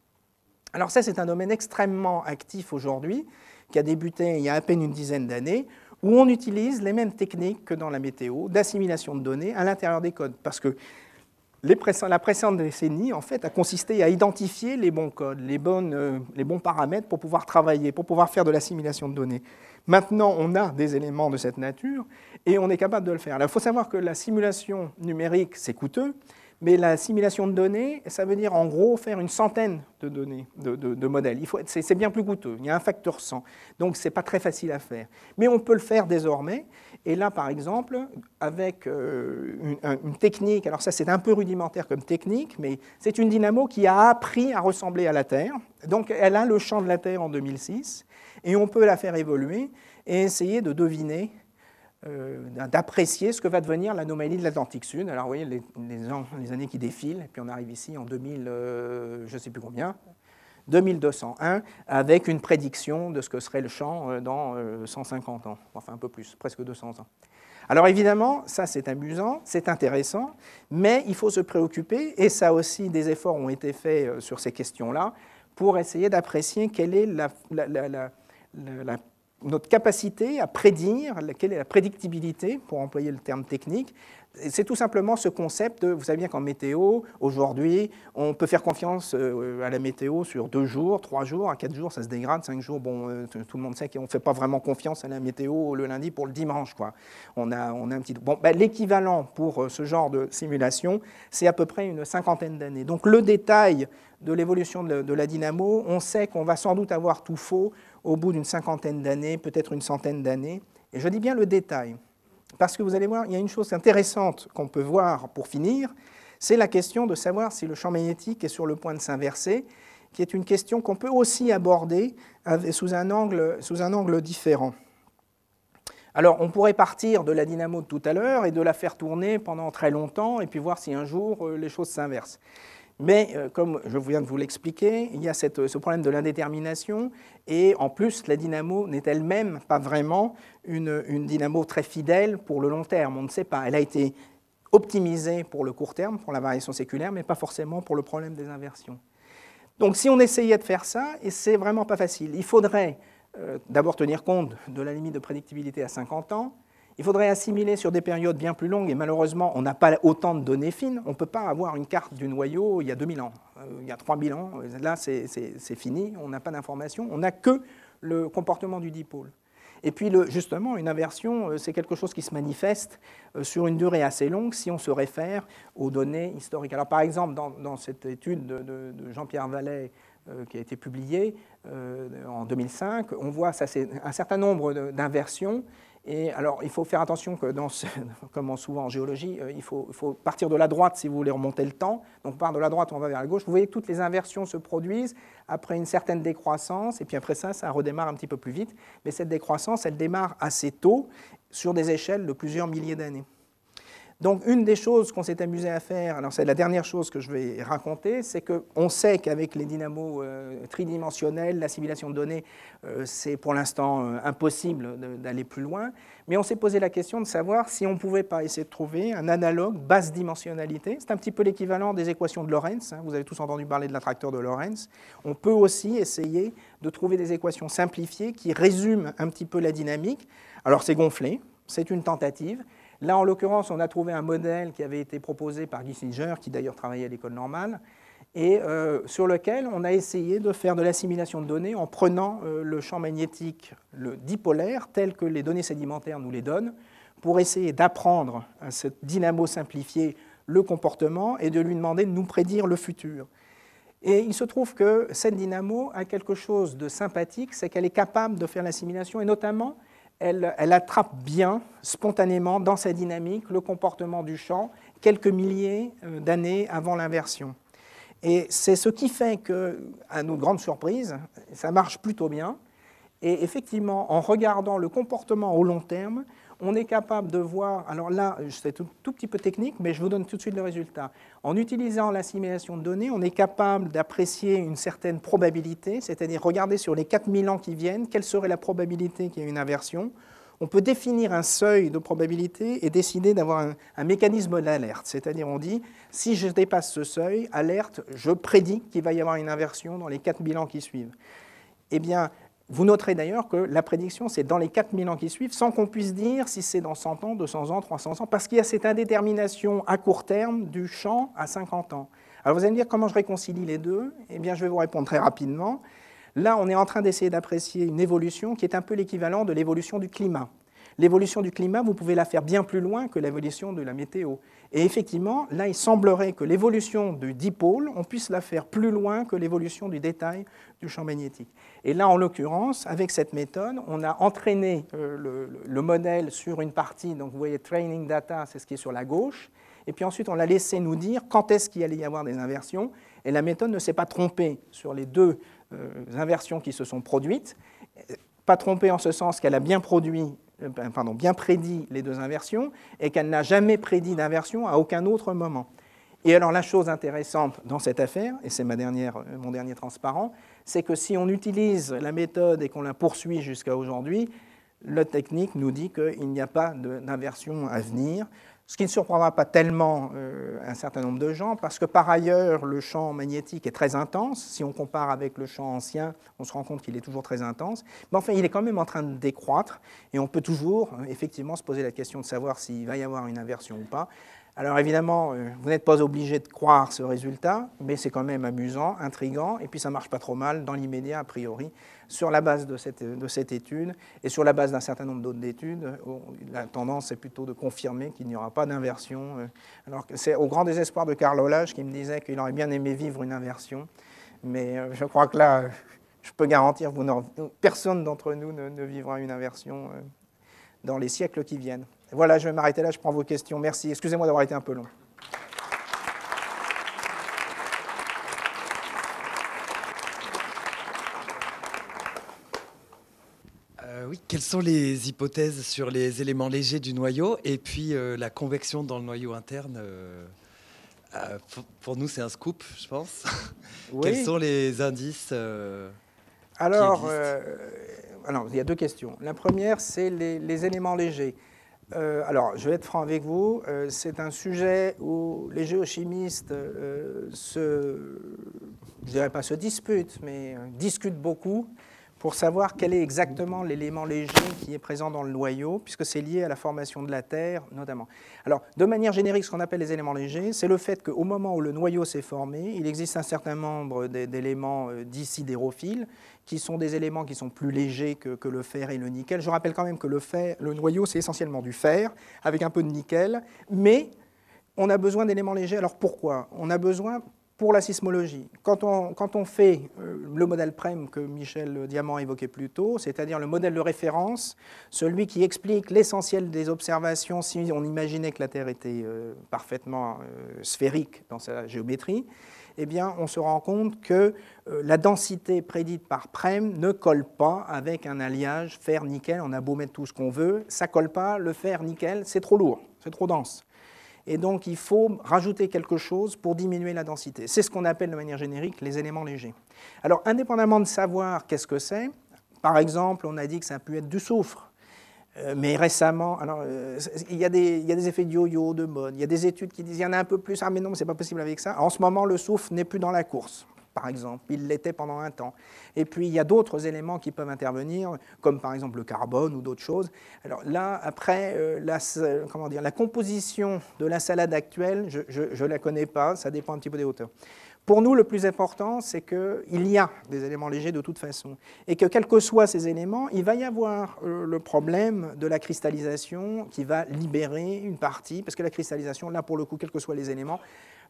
Alors ça, c'est un domaine extrêmement actif aujourd'hui, qui a débuté il y a à peine une dizaine d'années, où on utilise les mêmes techniques que dans la météo, d'assimilation de données à l'intérieur des codes, parce que la précédente décennie, en fait, a consisté à identifier les bons codes, euh, les, bons paramètres pour pouvoir travailler, pour pouvoir faire de l'assimilation de données. Maintenant, on a des éléments de cette nature et on est capable de le faire. il faut savoir que la simulation numérique, c'est coûteux, mais la simulation de données, ça veut dire en gros faire une centaine de données, de, de modèles. C'est bien plus coûteux, il y a un facteur 100, donc ce n'est pas très facile à faire. Mais on peut le faire désormais, et là, par exemple, avec euh, une, technique, alors ça c'est un peu rudimentaire comme technique, mais c'est une dynamo qui a appris à ressembler à la Terre. Donc elle a le champ de la Terre en 2006, et on peut la faire évoluer et essayer de deviner euh, d'apprécier ce que va devenir l'anomalie de l'Atlantique Sud. Alors, vous voyez, les, années qui défilent, et puis on arrive ici en 2000, euh, je ne sais plus combien, 2201 avec une prédiction de ce que serait le champ euh, dans 150 euh, ans, enfin un peu plus, presque 200 ans. Alors évidemment, ça c'est amusant, c'est intéressant, mais il faut se préoccuper, et ça aussi des efforts ont été faits euh, sur ces questions-là, pour essayer d'apprécier quelle est notre capacité à prédire, quelle est la prédictibilité, pour employer le terme technique, c'est tout simplement ce concept, vous savez bien qu'en météo, aujourd'hui, on peut faire confiance euh, à la météo sur deux jours, trois jours, à quatre jours, ça se dégrade, cinq jours, bon, euh, tout le monde sait qu'on ne fait pas vraiment confiance à la météo le lundi pour le dimanche, quoi. On a, un petit... Bon, ben, l'équivalent pour euh, ce genre de simulation, c'est à peu près une cinquantaine d'années. Donc le détail de l'évolution de la dynamo, on sait qu'on va sans doute avoir tout faux au bout d'une cinquantaine d'années, peut-être une centaine d'années, et je dis bien le détail. Parce que vous allez voir, il y a une chose intéressante qu'on peut voir pour finir, c'est la question de savoir si le champ magnétique est sur le point de s'inverser, qui est une question qu'on peut aussi aborder sous un angle, différent. Alors, on pourrait partir de la dynamo de tout à l'heure et de la faire tourner pendant très longtemps et puis voir si un jour euh, les choses s'inversent. Mais euh, comme je viens de vous l'expliquer, il y a ce problème de l'indétermination et en plus la dynamo n'est elle-même pas vraiment une, dynamo très fidèle pour le long terme. On ne sait pas. Elle a été optimisée pour le court terme, pour la variation séculaire, mais pas forcément pour le problème des inversions. Donc si on essayait de faire ça, et c'est vraiment pas facile, il faudrait euh, d'abord tenir compte de la limite de prédictibilité à 50 ans, il faudrait assimiler sur des périodes bien plus longues, et malheureusement, on n'a pas autant de données fines. On ne peut pas avoir une carte du noyau il y a 2000 ans, euh, il y a 3000 ans. Là, c'est fini, on n'a pas d'informations. On n'a que le comportement du dipôle. Et puis, justement, une inversion, euh, c'est quelque chose qui se manifeste euh, sur une durée assez longue si on se réfère aux données historiques. Alors, par exemple, dans, cette étude de, Jean-Pierre Vallet, qui a été publiée en 2005, on voit ça, un certain nombre d'inversions et alors, il faut faire attention que, dans comme souvent en géologie, euh, il faut, faut, partir de la droite si vous voulez remonter le temps. Donc, on part de la droite, on va vers la gauche. Vous voyez que toutes les inversions se produisent après une certaine décroissance, et puis après ça, ça redémarre un petit peu plus vite. Mais cette décroissance, elle démarre assez tôt, sur des échelles de plusieurs milliers d'années. Donc une des choses qu'on s'est amusé à faire, alors c'est la dernière chose que je vais raconter, c'est qu'on sait qu'avec les dynamos euh, tridimensionnels, la simulation de données, euh, c'est pour l'instant euh, impossible d'aller plus loin, mais on s'est posé la question de savoir si on ne pouvait pas essayer de trouver un analogue basse dimensionnalité. C'est un petit peu l'équivalent des équations de Lorenz. Hein. vous avez tous entendu parler de l'attracteur de Lorenz. On peut aussi essayer de trouver des équations simplifiées qui résument un petit peu la dynamique. Alors c'est gonflé, c'est une tentative, Là, en l'occurrence, on a trouvé un modèle qui avait été proposé par Gissinger, qui d'ailleurs travaillait à l'école normale, et euh, sur lequel on a essayé de faire de l'assimilation de données en prenant euh, le champ magnétique le dipolaire tel que les données sédimentaires nous les donnent, pour essayer d'apprendre à ce dynamo simplifié le comportement et de lui demander de nous prédire le futur. Et il se trouve que cette dynamo a quelque chose de sympathique, c'est qu'elle est capable de faire l'assimilation, et notamment elle, attrape bien, spontanément, dans sa dynamique, le comportement du champ quelques milliers euh, d'années avant l'inversion. Et c'est ce qui fait que, à notre grande surprise, ça marche plutôt bien. Et effectivement, en regardant le comportement au long terme, on est capable de voir, alors là, c'est tout, tout petit peu technique, mais je vous donne tout de suite le résultat. En utilisant l'assimilation de données, on est capable d'apprécier une certaine probabilité, c'est-à-dire regarder sur les 4000 ans qui viennent, quelle serait la probabilité qu'il y ait une inversion. On peut définir un seuil de probabilité et décider d'avoir un, un, mécanisme d'alerte. C'est-à-dire, on dit, si je dépasse ce seuil, alerte, je prédis qu'il va y avoir une inversion dans les 4000 ans qui suivent. Eh bien, vous noterez d'ailleurs que la prédiction, c'est dans les 4000 ans qui suivent, sans qu'on puisse dire si c'est dans 100 ans, 200 ans, 300 ans, parce qu'il y a cette indétermination à court terme du champ à 50 ans. Alors vous allez me dire comment je réconcilie les deux Eh bien, je vais vous répondre très rapidement. Là, on est en train d'essayer d'apprécier une évolution qui est un peu l'équivalent de l'évolution du climat l'évolution du climat, vous pouvez la faire bien plus loin que l'évolution de la météo. Et effectivement, là, il semblerait que l'évolution du dipôle, on puisse la faire plus loin que l'évolution du détail du champ magnétique. Et là, en l'occurrence, avec cette méthode, on a entraîné euh, le, modèle sur une partie, donc vous voyez training data, c'est ce qui est sur la gauche, et puis ensuite on l'a laissé nous dire quand est-ce qu'il allait y avoir des inversions, et la méthode ne s'est pas trompée sur les deux euh, inversions qui se sont produites, pas trompée en ce sens qu'elle a bien produit euh, ben, bien prédit les deux inversions et qu'elle n'a jamais prédit d'inversion à aucun autre moment. Et alors la chose intéressante dans cette affaire, et c'est euh, mon dernier transparent, c'est que si on utilise la méthode et qu'on la poursuit jusqu'à aujourd'hui, la technique nous dit qu'il n'y a pas d'inversion à venir ce qui ne surprendra pas tellement euh, un certain nombre de gens, parce que par ailleurs, le champ magnétique est très intense. Si on compare avec le champ ancien, on se rend compte qu'il est toujours très intense. Mais enfin, il est quand même en train de décroître, et on peut toujours, euh, effectivement, se poser la question de savoir s'il va y avoir une inversion ou pas. Alors évidemment, euh, vous n'êtes pas obligé de croire ce résultat, mais c'est quand même amusant, intrigant, et puis ça marche pas trop mal dans l'immédiat, a priori. Sur la base de cette, étude et sur la base d'un certain nombre d'autres études, la tendance est plutôt de confirmer qu'il n'y aura pas d'inversion. Euh, alors c'est au grand désespoir de Carl Hollage qui me disait qu'il aurait bien aimé vivre une inversion, mais euh, je crois que là, je peux garantir, vous personne d'entre nous ne, vivra une inversion dans les siècles qui viennent. Voilà, je vais m'arrêter là, je prends vos questions. Merci. Excusez-moi d'avoir été un peu long. Euh, oui, quelles sont les hypothèses sur les éléments légers du noyau et puis euh, la convection dans le noyau interne euh, pour, nous, c'est un scoop, je pense. quels sont les indices alors, alors, il y a deux questions. La première, c'est les éléments légers. Euh, alors, je vais être franc avec vous, euh, c'est un sujet où les géochimistes euh, dirais pas se disputent, mais discutent beaucoup pour savoir quel est exactement l'élément léger qui est présent dans le noyau, puisque c'est lié à la formation de la Terre notamment. Alors, de manière générique, ce qu'on appelle les éléments légers, c'est le fait qu'au moment où le noyau s'est formé, il existe un certain nombre d'éléments euh, dits qui sont des éléments qui sont plus légers que, le fer et le nickel. Je rappelle quand même que le, fer, le noyau, c'est essentiellement du fer, avec un peu de nickel, mais on a besoin d'éléments légers. Alors pourquoi On a besoin pour la sismologie, quand on, fait euh, le modèle PREM que Michel Diamant évoquait plus tôt, c'est-à-dire le modèle de référence, celui qui explique l'essentiel des observations si on imaginait que la Terre était euh, parfaitement euh, sphérique dans sa géométrie, eh bien, on se rend compte que la densité prédite par PREM ne colle pas avec un alliage fer-nickel. On a beau mettre tout ce qu'on veut, ça colle pas. Le fer-nickel, c'est trop lourd, c'est trop dense et donc il faut rajouter quelque chose pour diminuer la densité. C'est ce qu'on appelle de manière générique les éléments légers. Alors indépendamment de savoir qu'est-ce que c'est, par exemple on a dit que ça a pu être du soufre, euh, mais récemment, euh, il, y a des, effets de yo-yo, de mode. Il y a des études qui disent il y en a un peu plus. Ah, mais non, c'est pas possible avec ça. En ce moment, le soufre n'est plus dans la course par exemple. Il l'était pendant un temps. Et puis, il y a d'autres éléments qui peuvent intervenir, comme par exemple le carbone ou d'autres choses. Alors là, après, euh, la, comment dire, la composition de la salade actuelle, je ne la connais pas, ça dépend un petit peu des hauteurs. Pour nous, le plus important, c'est qu'il y a des éléments légers de toute façon, et que quels que soient ces éléments, il va y avoir euh, le problème de la cristallisation qui va libérer une partie, parce que la cristallisation, là, pour le coup, quels que soient les éléments,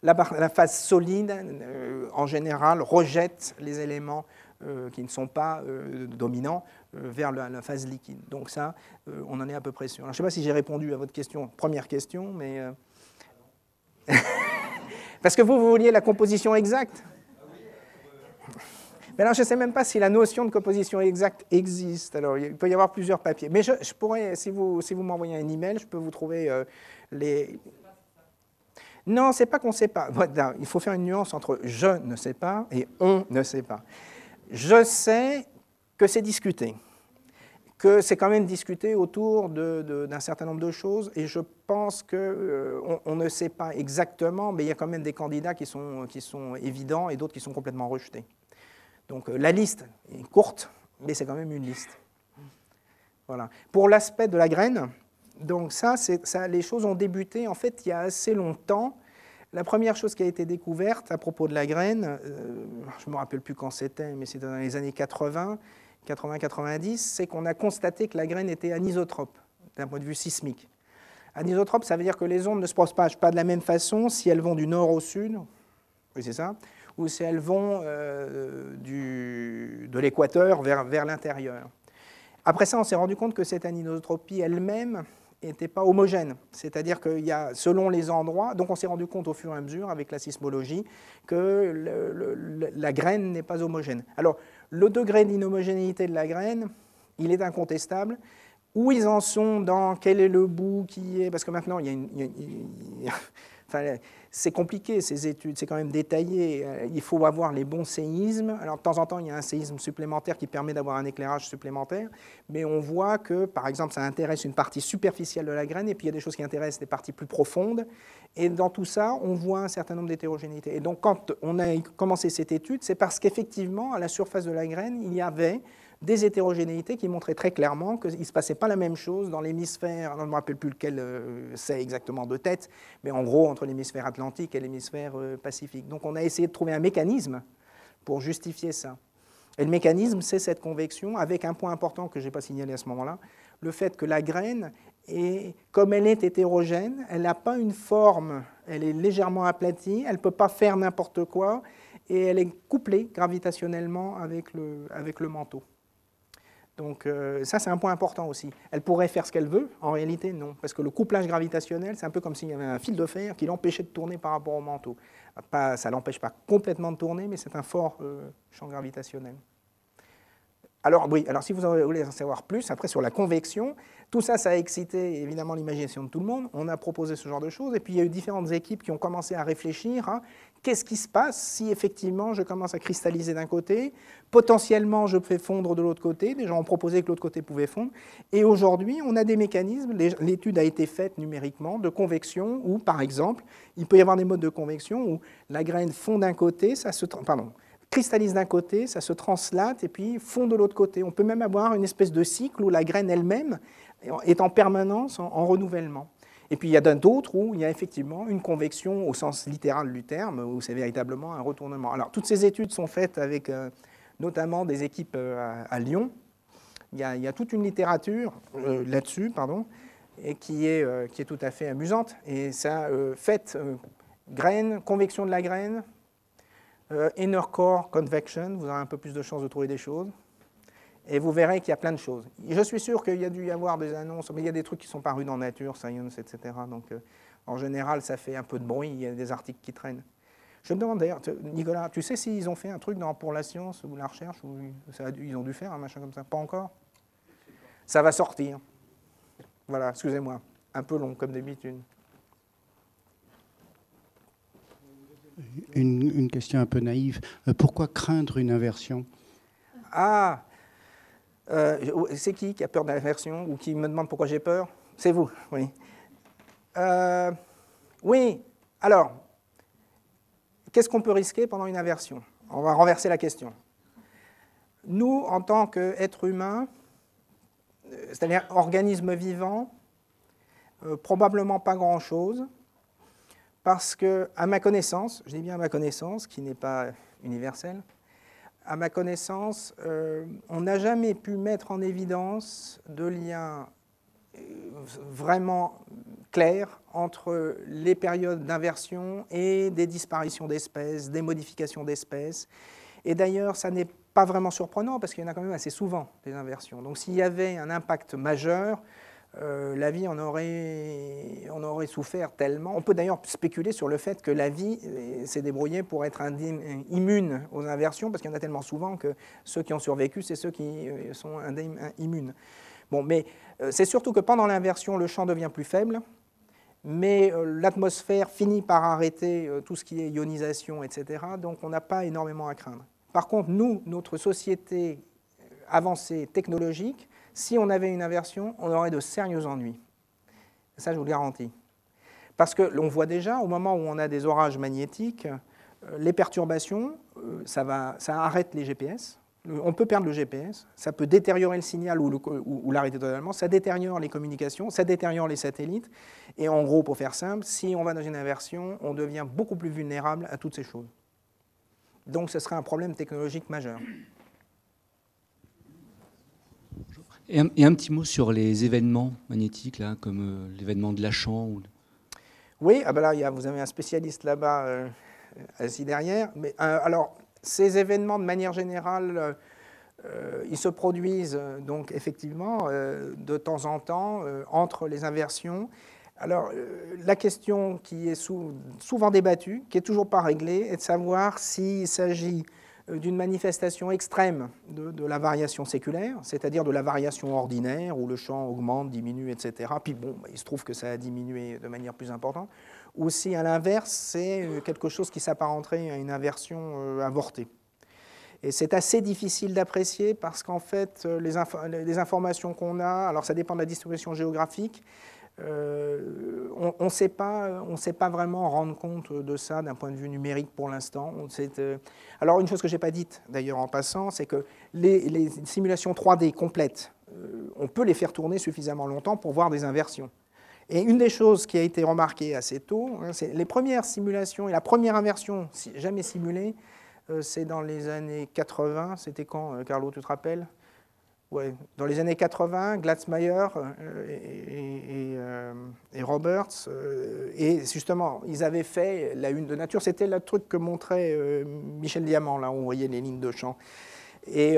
la, phase solide, euh, en général, rejette les éléments euh, qui ne sont pas euh, dominants vers la, phase liquide. Donc ça, on en est à peu près sûr. je ne sais pas si j'ai répondu à votre question, première question, mais... Parce que vous, vous vouliez la composition exacte mais alors, je ne sais même pas si la notion de composition exacte existe. Alors, il peut y avoir plusieurs papiers. Mais je, pourrais, si vous, si vous m'envoyez un email, je peux vous trouver les, non, c'est pas qu'on ne sait pas. il faut faire une nuance entre je ne sais pas et on ne sait pas. Je sais que c'est discuté, que c'est quand même discuté autour d'un certain nombre de choses, et je pense qu'on euh, on ne sait pas exactement, mais il y a quand même des candidats qui sont, qui sont évidents et d'autres qui sont complètement rejetés. Donc euh, la liste est courte, mais c'est quand même une liste. Voilà. Pour l'aspect de la graine, donc ça, les choses ont débuté en fait il y a assez longtemps. La première chose qui a été découverte à propos de la graine, euh, je ne me rappelle plus quand c'était, mais c'était dans les années 80, 80-90, c'est qu'on a constaté que la graine était anisotrope d'un point de vue sismique. Anisotrope, ça veut dire que les ondes ne se propagent pas de la même façon si elles vont du nord au sud, oui c'est ça, ou si elles vont euh, de l'équateur vers, vers l'intérieur. Après ça, on s'est rendu compte que cette anisotropie elle-même n'était pas homogène. C'est-à-dire qu'il y a, selon les endroits, donc on s'est rendu compte au fur et à mesure avec la sismologie que la graine n'est pas homogène. Alors, le degré d'inhomogénéité de la graine, il est incontestable. Où ils en sont dans quel est le bout qui est. Parce que maintenant, il y a une. il y a c'est compliqué ces études, c'est quand même détaillé. Euh, il faut avoir les bons séismes. Alors de temps en temps, il y a un séisme supplémentaire qui permet d'avoir un éclairage supplémentaire, mais on voit que, par exemple, ça intéresse une partie superficielle de la graine, et puis il y a des choses qui intéressent des parties plus profondes. Et dans tout ça, on voit un certain nombre d'hétérogénéités. Et donc, quand on a commencé cette étude, c'est parce qu'effectivement, à la surface de la graine, il y avait des hétérogénéités qui montraient très clairement qu'il ne se passait pas la même chose dans l'hémisphère, je ne me rappelle plus lequel euh, c'est exactement de tête, mais en gros entre l'hémisphère atlantique et l'hémisphère euh, pacifique. Donc on a essayé de trouver un mécanisme pour justifier ça. Et le mécanisme, c'est cette convection, avec un point important que je n'ai pas signalé à ce moment-là, le fait que la graine, comme elle est hétérogène, elle n'a pas une forme, elle est légèrement aplatie, elle ne peut pas faire n'importe quoi, et elle est couplée gravitationnellement avec le, avec le manteau. Donc euh, ça, c'est un point important aussi. Elle pourrait faire ce qu'elle veut, en réalité, non. Parce que le couplage gravitationnel, c'est un peu comme s'il y avait un fil de fer qui l'empêchait de tourner par rapport au manteau. Pas, ça ne l'empêche pas complètement de tourner, mais c'est un fort euh, champ gravitationnel. Alors oui, alors si vous voulez en savoir plus, après sur la convection, tout ça, ça a excité évidemment l'imagination de tout le monde. On a proposé ce genre de choses, et puis il y a eu différentes équipes qui ont commencé à réfléchir. Hein, Qu'est-ce qui se passe si effectivement je commence à cristalliser d'un côté, potentiellement je fais fondre de l'autre côté, des gens ont proposé que l'autre côté pouvait fondre, et aujourd'hui on a des mécanismes, l'étude a été faite numériquement, de convection où par exemple il peut y avoir des modes de convection où la graine fond d'un côté, ça se... Pardon, cristallise d'un côté, ça se translate et puis fond de l'autre côté. On peut même avoir une espèce de cycle où la graine elle-même est en permanence en renouvellement. Et puis il y a d'autres où il y a effectivement une convection au sens littéral du terme, où c'est véritablement un retournement. Alors toutes ces études sont faites avec euh, notamment des équipes euh, à, Lyon. Il y, a, toute une littérature euh, là-dessus, pardon, et qui est, qui est tout à fait amusante. Et ça, fait graine, convection de la graine, inner core convection, vous aurez un peu plus de chances de trouver des choses et vous verrez qu'il y a plein de choses. Je suis sûr qu'il y a dû y avoir des annonces, mais il y a des trucs qui sont parus dans Nature, Science, etc. Donc, euh, en général, ça fait un peu de bruit, il y a des articles qui traînent. Je me demande d'ailleurs, Nicolas, tu sais s'ils ont fait un truc dans, pour la science ou la recherche ou Ils ont dû faire un machin comme ça Pas encore Ça va sortir. Voilà, excusez-moi. Un peu long, comme d'habitude. une, question un peu naïve. Euh, pourquoi craindre une inversion Ah euh, c'est qui qui a peur de l'inversion ou qui me demande pourquoi j'ai peur C'est vous, oui. Euh, oui, alors, qu'est-ce qu'on peut risquer pendant une inversion On va renverser la question. Nous, en tant qu'êtres humains, euh, c'est-à-dire organismes vivants, probablement pas grand-chose, parce que, à ma connaissance, je dis bien à ma connaissance, qui n'est pas universelle, à ma connaissance, euh, on n'a jamais pu mettre en évidence de lien euh, vraiment clair entre les périodes d'inversion et des disparitions d'espèces, des modifications d'espèces. Et d'ailleurs, ça n'est pas vraiment surprenant parce qu'il y en a quand même assez souvent des inversions. Donc s'il y avait un impact majeur, euh, la vie en aurait, souffert tellement. On peut d'ailleurs spéculer sur le fait que la vie euh, s'est débrouillée pour être immune aux inversions, parce qu'il y en a tellement souvent que ceux qui ont survécu, c'est ceux qui euh, sont immunes. mais c'est surtout que pendant l'inversion, le champ devient plus faible, mais l'atmosphère finit par arrêter tout ce qui est ionisation, etc. Donc on n'a pas énormément à craindre. Par contre, nous, notre société avancée technologique, si on avait une inversion, on aurait de sérieux ennuis. ça, je vous le garantis. Parce que l'on voit déjà, au moment où on a des orages magnétiques, euh, les perturbations, euh, ça, arrête les GPS. On peut perdre le GPS, ça peut détériorer le signal ou l'arrêter totalement, ça détériore les communications, ça détériore les satellites. Et en gros, pour faire simple, si on va dans une inversion, on devient beaucoup plus vulnérable à toutes ces choses. Donc ce serait un problème technologique majeur. Et un, petit mot sur les événements magnétiques, là, comme euh, l'événement de Lachan. Ou... Oui, ah ben là, vous avez un spécialiste là-bas, euh, assis derrière. Mais, euh, alors, ces événements, de manière générale, ils se produisent donc effectivement de temps en temps entre les inversions. Alors, la question qui est souvent débattue, qui n'est toujours pas réglée, est de savoir s'il s'agit euh, d'une manifestation extrême de, la variation séculaire, c'est-à-dire de la variation ordinaire, où le champ augmente, diminue, etc. Puis bon, bah, il se trouve que ça a diminué de manière plus importante, ou si à l'inverse, c'est euh, quelque chose qui s'apparenterait à une inversion euh, avortée. Et c'est assez difficile d'apprécier parce qu'en fait, les, les informations qu'on a, alors ça dépend de la distribution géographique, euh, on ne on sait, pas vraiment rendre compte de ça d'un point de vue numérique pour l'instant. Euh, alors une chose que je n'ai pas dite d'ailleurs en passant, c'est que les, simulations 3D complètes, euh, on peut les faire tourner suffisamment longtemps pour voir des inversions. Et une des choses qui a été remarquée assez tôt, hein, c'est les premières simulations, et la première inversion jamais simulée, c'est dans les années 80, c'était quand, Carlo, tu te rappelles ouais, dans les années 80, Glatzmeier euh, euh, et, Roberts, euh, et justement, ils avaient fait la une de nature. C'était le truc que montrait Michel Diamant, là, où on voyait les lignes de champ. Et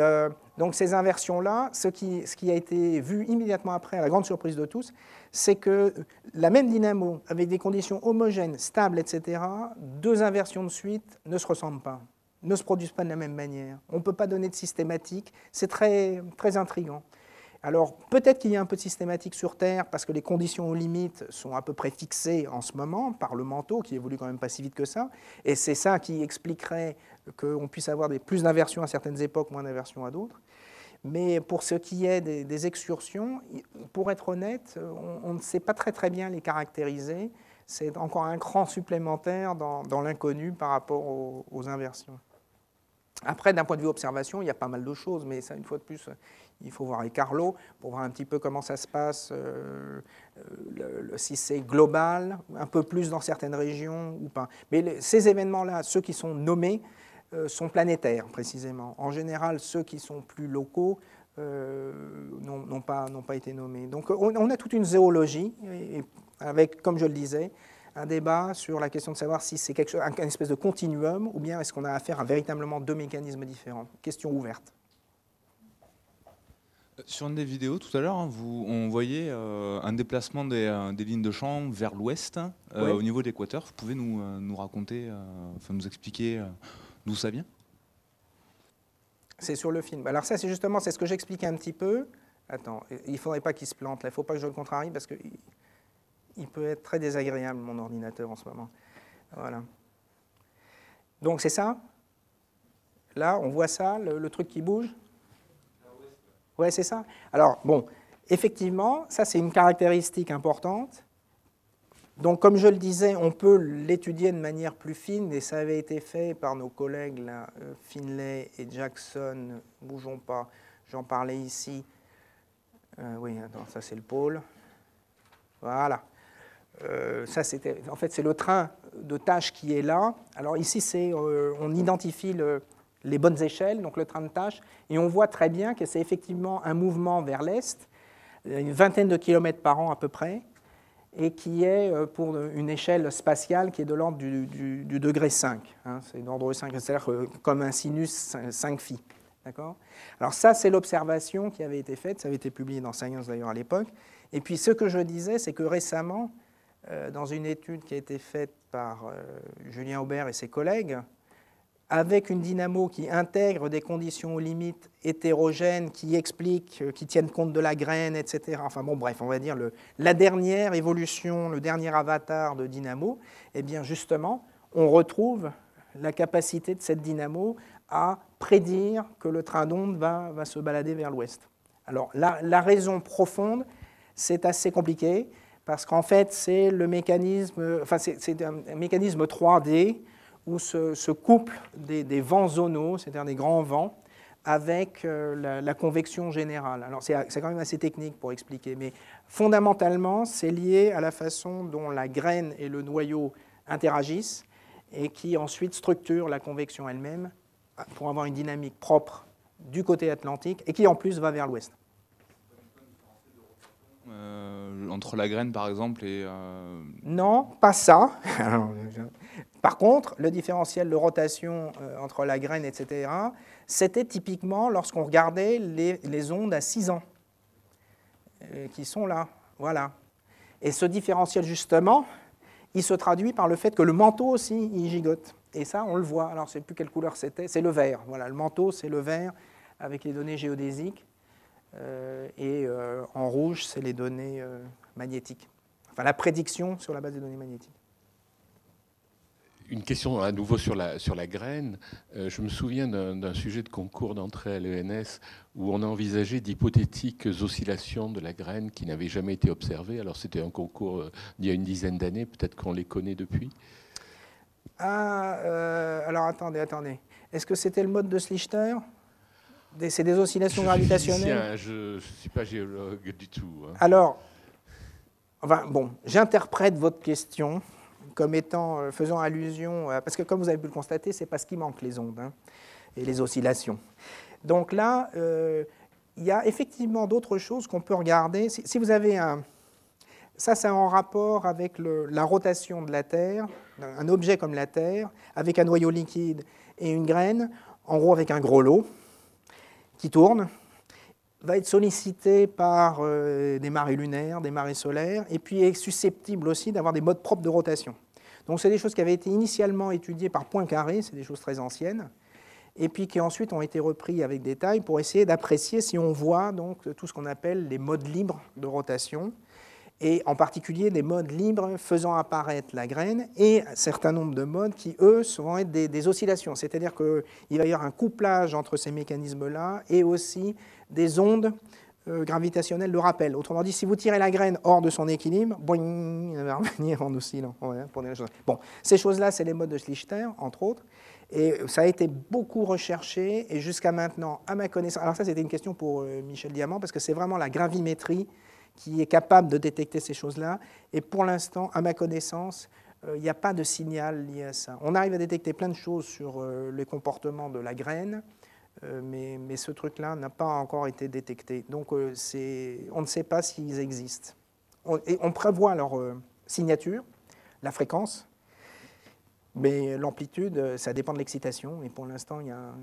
donc ces inversions-là, ce qui, a été vu immédiatement après, à la grande surprise de tous, c'est que la même dynamo, avec des conditions homogènes, stables, etc., deux inversions de suite ne se ressemblent pas ne se produisent pas de la même manière. On ne peut pas donner de systématique. C'est très, très intriguant. Alors peut-être qu'il y a un peu de systématique sur Terre parce que les conditions aux limites sont à peu près fixées en ce moment par le manteau qui évolue quand même pas si vite que ça. Et c'est ça qui expliquerait qu'on puisse avoir des, plus d'inversions à certaines époques, moins d'inversions à d'autres. Mais pour ce qui est des, excursions, pour être honnête, on, ne sait pas très très bien les caractériser. C'est encore un cran supplémentaire dans, l'inconnu par rapport aux inversions. Après, d'un point de vue observation, il y a pas mal de choses, mais ça, une fois de plus, euh, il faut voir avec Carlo pour voir un petit peu comment ça se passe, euh, euh, si c'est global, un peu plus dans certaines régions ou pas. Mais ces événements-là, ceux qui sont nommés, sont planétaires précisément. En général, ceux qui sont plus locaux n'ont pas, été nommés. Donc on, a toute une zéologie, avec, comme je le disais, un débat sur la question de savoir si c'est quelque chose, un, espèce de continuum ou bien est-ce qu'on a affaire à véritablement deux mécanismes différents. Question ouverte. Euh, sur une des vidéos tout à l'heure, hein, vous on voyait euh, un déplacement euh, des, lignes de champ vers l'ouest, au niveau de l'équateur. Vous pouvez nous, nous raconter, enfin nous expliquer d'où ça vient C'est sur le film. Alors ça, c'est justement, c'est ce que j'expliquais un petit peu. Attends, il ne faudrait pas qu'il se plante. Il ne faut pas que je le contrarie parce que il peut être très désagréable, mon ordinateur, en ce moment. Voilà. Donc c'est ça. Là, on voit ça, le, truc qui bouge. Ouais, c'est ça. Alors, bon, effectivement, ça c'est une caractéristique importante. Donc, comme je le disais, on peut l'étudier de manière plus fine, et ça avait été fait par nos collègues euh, Finlay et Jackson, bougeons pas, j'en parlais ici. Euh, oui, attends, ça c'est le pôle. Voilà. Euh, ça, c'était, en fait, c'est le train de tâche qui est là. Alors ici, c'est, euh, on identifie les bonnes échelles, donc le train de tâche et on voit très bien que c'est effectivement un mouvement vers l'est, euh, une vingtaine de kilomètres par an à peu près, et qui est pour une échelle spatiale qui est de l'ordre du, degré 5. Hein, c'est d'ordre 5, c'est-à-dire comme un sinus 5 phi. D'accord Alors ça, c'est l'observation qui avait été faite, ça avait été publié dans Science d'ailleurs à l'époque. Et puis ce que je disais, c'est que récemment, euh, dans une étude qui a été faite par euh, Julien Aubert et ses collègues, avec une dynamo qui intègre des conditions aux limites hétérogènes, qui expliquent, euh, qui tiennent compte de la graine, etc. Enfin bon, bref, on va dire la dernière évolution, le dernier avatar de dynamo, eh bien justement, on retrouve la capacité de cette dynamo à prédire que le train d'onde va, se balader vers l'ouest. Alors la raison profonde, c'est assez compliqué parce qu'en fait, c'est le mécanisme, enfin, c'est un mécanisme 3D où se, se couplent des, vents zonaux, c'est-à-dire des grands vents, avec euh, la, la convection générale. Alors, c'est quand même assez technique pour expliquer, mais fondamentalement, c'est lié à la façon dont la graine et le noyau interagissent et qui ensuite structure la convection elle-même pour avoir une dynamique propre du côté atlantique et qui en plus va vers l'ouest. Euh, entre la graine, par exemple, et... Euh, non, pas ça. par contre, le différentiel de rotation euh, entre la graine, etc., c'était typiquement lorsqu'on regardait les, ondes à 6 ans, qui sont là, voilà. Et ce différentiel, justement, il se traduit par le fait que le manteau aussi, il gigote. Et ça, on le voit. Alors, je ne sais plus quelle couleur c'était. C'est le vert. Voilà, le manteau, c'est le vert avec les données géodésiques. Euh, et euh, en rouge, c'est les données euh, magnétiques. Enfin, la prédiction sur la base des données magnétiques. Une question à nouveau sur la, graine. je me souviens d'un sujet de concours d'entrée à l'ENS où on a envisagé d'hypothétiques oscillations de la graine qui n'avaient jamais été observées. Alors c'était un concours d'il y a une dizaine d'années, peut-être qu'on les connaît depuis. Ah, alors attendez, attendez. Est-ce que c'était le mode de Schlichter c'est des oscillations gravitationnelles. je ne suis pas géologue du tout. Hein. Alors, enfin, bon, j'interprète votre question comme étant, euh, faisant allusion, parce que comme vous avez pu le constater, c'est parce qu'il manque les ondes hein, et les oscillations. Donc là, euh, il y a effectivement d'autres choses qu'on peut regarder. Si, vous avez un... Ça, c'est en rapport avec la rotation de la Terre, un objet comme la Terre, avec un noyau liquide et une graine, en gros avec un gros lot qui tourne, va être sollicité par euh, des marées lunaires, des marées solaires, et puis est susceptible aussi d'avoir des modes propres de rotation. Donc c'est des choses qui avaient été initialement étudiées par Poincaré, c'est des choses très anciennes, et puis qui ensuite ont été reprises avec détail pour essayer d'apprécier si on voit donc tout ce qu'on appelle les modes libres de rotation, et en particulier des modes libres faisant apparaître la graine, et un certain nombre de modes qui, eux, vont être des, oscillations. C'est-à-dire qu'il va y avoir un couplage entre ces mécanismes-là et aussi des ondes euh, gravitationnelles le rappel. Autrement dit, si vous tirez la graine hors de son équilibre, boing, va revenir en oscillant. Bon, ces choses-là, c'est les modes de Schlichter, entre autres. Et ça a été beaucoup recherché, et jusqu'à maintenant, à ma connaissance, alors ça c'était une question pour euh, Michel Diamant, parce que c'est vraiment la gravimétrie qui est capable de détecter ces choses-là. Et pour l'instant, à ma connaissance, euh, il n'y a pas de signal lié à ça. On arrive à détecter plein de choses sur euh, les comportements de la graine, euh, mais, ce truc-là n'a pas encore été détecté. Donc on ne sait pas s'ils existent. On, et on prévoit leur signature, la fréquence, mais l'amplitude, ça dépend de l'excitation, et pour l'instant, il n'y a,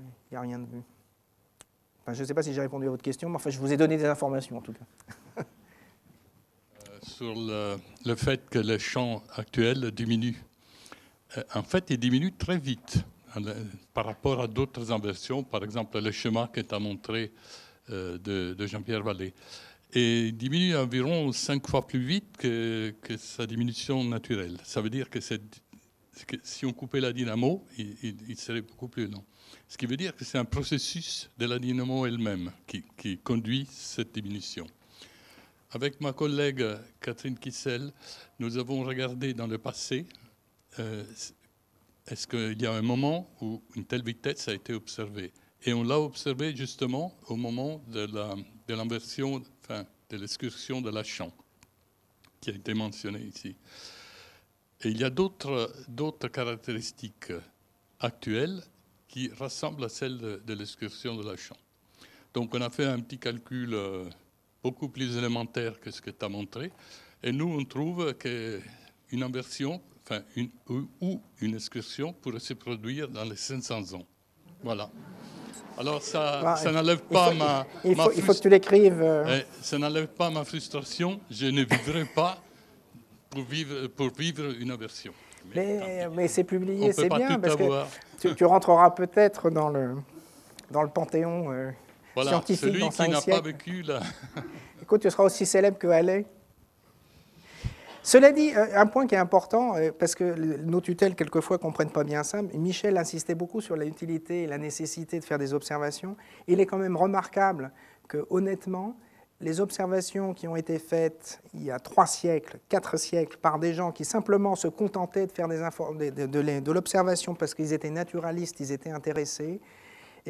rien de vu. je ne sais pas si j'ai répondu à votre question, mais enfin, je vous ai donné des informations en tout cas. sur le, fait que le champ actuel diminue. Euh, en fait, il diminue très vite hein, par rapport à d'autres inversions, par exemple le schéma qui est à montré euh, de, Jean-Pierre Vallée. Et il diminue environ cinq fois plus vite que, sa diminution naturelle. Ça veut dire que, si on coupait la dynamo, il, serait beaucoup plus long. Ce qui veut dire que c'est un processus de la dynamo elle-même qui conduit cette diminution. Avec ma collègue Catherine Kissel, nous avons regardé dans le passé. Euh, est-ce qu'il y a un moment où une telle vitesse a été observée Et on l'a observée justement au moment de l'inversion, de enfin, de l'excursion de champ qui a été mentionnée ici. Et il y a d'autres caractéristiques actuelles qui rassemblent à celles de, l'excursion de la Chambre. Donc on a fait un petit calcul. Euh, beaucoup plus élémentaire que ce que tu as montré. Et nous, on trouve qu'une inversion enfin, une, ou, une excursion pourrait se produire dans les 500 ans. Voilà. Alors, ça, bah, ça n'enlève pas ma. Il faut, il faut que tu l'écrives. Euh. Eh, ça n'enlève pas ma frustration. Je ne vivrai pas pour vivre, pour vivre une inversion. Mais, mais, c'est publié, c'est bien, parce que tu, tu rentreras peut-être dans le, dans le panthéon. Euh celui qui n'a pas vécu là. Écoute, tu seras aussi célèbre que est. Cela dit, euh, un point qui est important, euh, parce que nos tutelles, quelquefois, ne comprennent pas bien ça, Michel insistait beaucoup sur l'utilité et la nécessité de faire des observations. Il est quand même remarquable que, honnêtement, les observations qui ont été faites il y a trois siècles, quatre siècles, par des gens qui simplement se contentaient de faire des de l'observation parce qu'ils étaient naturalistes, ils étaient intéressés,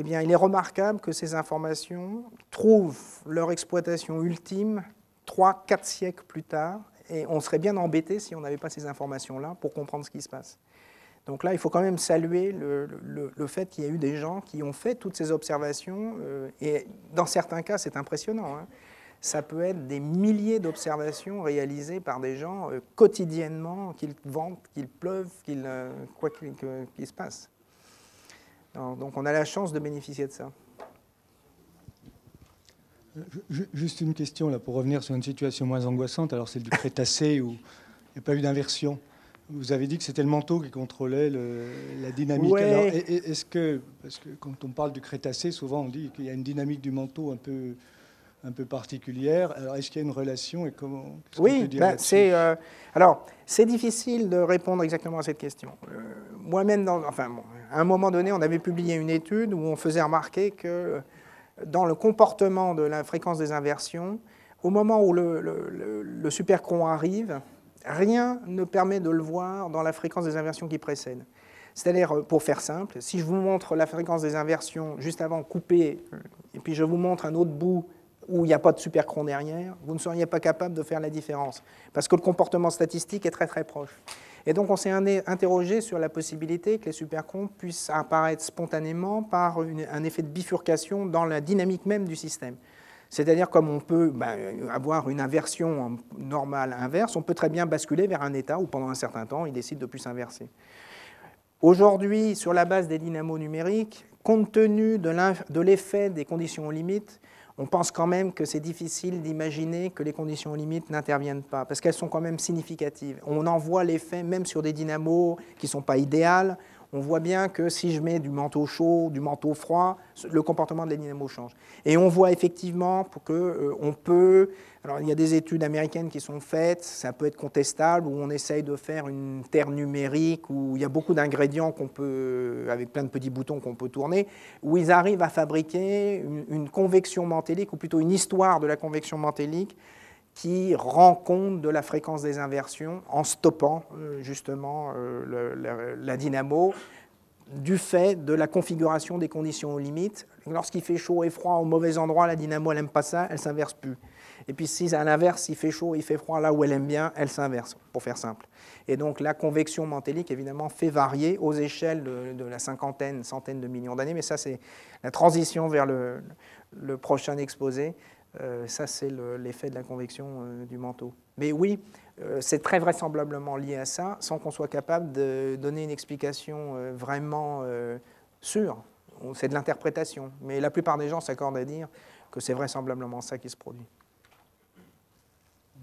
eh bien, il est remarquable que ces informations trouvent leur exploitation ultime trois, quatre siècles plus tard, et on serait bien embêté si on n'avait pas ces informations-là pour comprendre ce qui se passe. Donc là, il faut quand même saluer le, fait qu'il y a eu des gens qui ont fait toutes ces observations, euh, et dans certains cas, c'est impressionnant. Hein. Ça peut être des milliers d'observations réalisées par des gens euh, quotidiennement, qu'ils vente, euh, qu'il pleuve, qu'il quoi qu'il se passe donc on a la chance de bénéficier de ça. Juste une question là pour revenir sur une situation moins angoissante. Alors c'est du Crétacé où il n'y a pas eu d'inversion. Vous avez dit que c'était le manteau qui contrôlait la dynamique. est-ce que parce que quand on parle du Crétacé, souvent on dit qu'il y a une dynamique du manteau un peu un peu particulière. Alors, est-ce qu'il y a une relation et comment Oui, ben, c'est euh, alors c'est difficile de répondre exactement à cette question. Euh, moi-même, enfin, à un moment donné, on avait publié une étude où on faisait remarquer que euh, dans le comportement de la fréquence des inversions, au moment où le, le, supercron arrive, rien ne permet de le voir dans la fréquence des inversions qui précède. C'est-à-dire, pour faire simple, si je vous montre la fréquence des inversions juste avant coupée, et puis je vous montre un autre bout où il n'y a pas de supercrons derrière, vous ne seriez pas capable de faire la différence. Parce que le comportement statistique est très très proche. Et donc on s'est interrogé sur la possibilité que les supercrons puissent apparaître spontanément par un effet de bifurcation dans la dynamique même du système. C'est-à-dire comme on peut bah, avoir une inversion normale inverse, on peut très bien basculer vers un état où pendant un certain temps il décide de plus s'inverser. Aujourd'hui, sur la base des dynamos numériques, compte tenu de l'effet des conditions limites, on pense quand même que c'est difficile d'imaginer que les conditions limites n'interviennent pas, parce qu'elles sont quand même significatives. On en voit l'effet même sur des dynamos qui ne sont pas idéales, on voit bien que si je mets du manteau chaud, du manteau froid, le comportement de la change. Et on voit effectivement que euh, peut. Alors, il y a des études américaines qui sont faites, ça peut être contestable, où on essaye de faire une terre numérique, où il y a beaucoup d'ingrédients qu'on peut, euh, avec plein de petits boutons qu'on peut tourner, où ils arrivent à fabriquer une, convection mantélique, ou plutôt une histoire de la convection mantélique, qui rend compte de la fréquence des inversions en stoppant euh, justement euh, la dynamo du fait de la configuration des conditions aux limites. Lorsqu'il fait chaud et froid au mauvais endroit, la dynamo, elle n'aime pas ça, elle s'inverse plus. Et puis si à l'inverse, il fait chaud, il fait froid là où elle aime bien, elle s'inverse, pour faire simple. Et donc la convection mantélique, évidemment, fait varier aux échelles de, la cinquantaine, centaine de millions d'années, mais ça c'est la transition vers le prochain exposé, euh, ça, c'est l'effet de la convection euh, du manteau. Mais oui, euh, c'est très vraisemblablement lié à ça, sans qu'on soit capable de donner une explication vraiment sûre. C'est de l'interprétation. Mais la plupart des gens s'accordent à dire que c'est vraisemblablement ça qui se produit.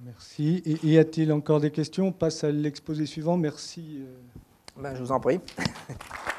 Merci. Et y a-t-il encore des questions On passe à l'exposé suivant. Merci. Ben, je vous en prie.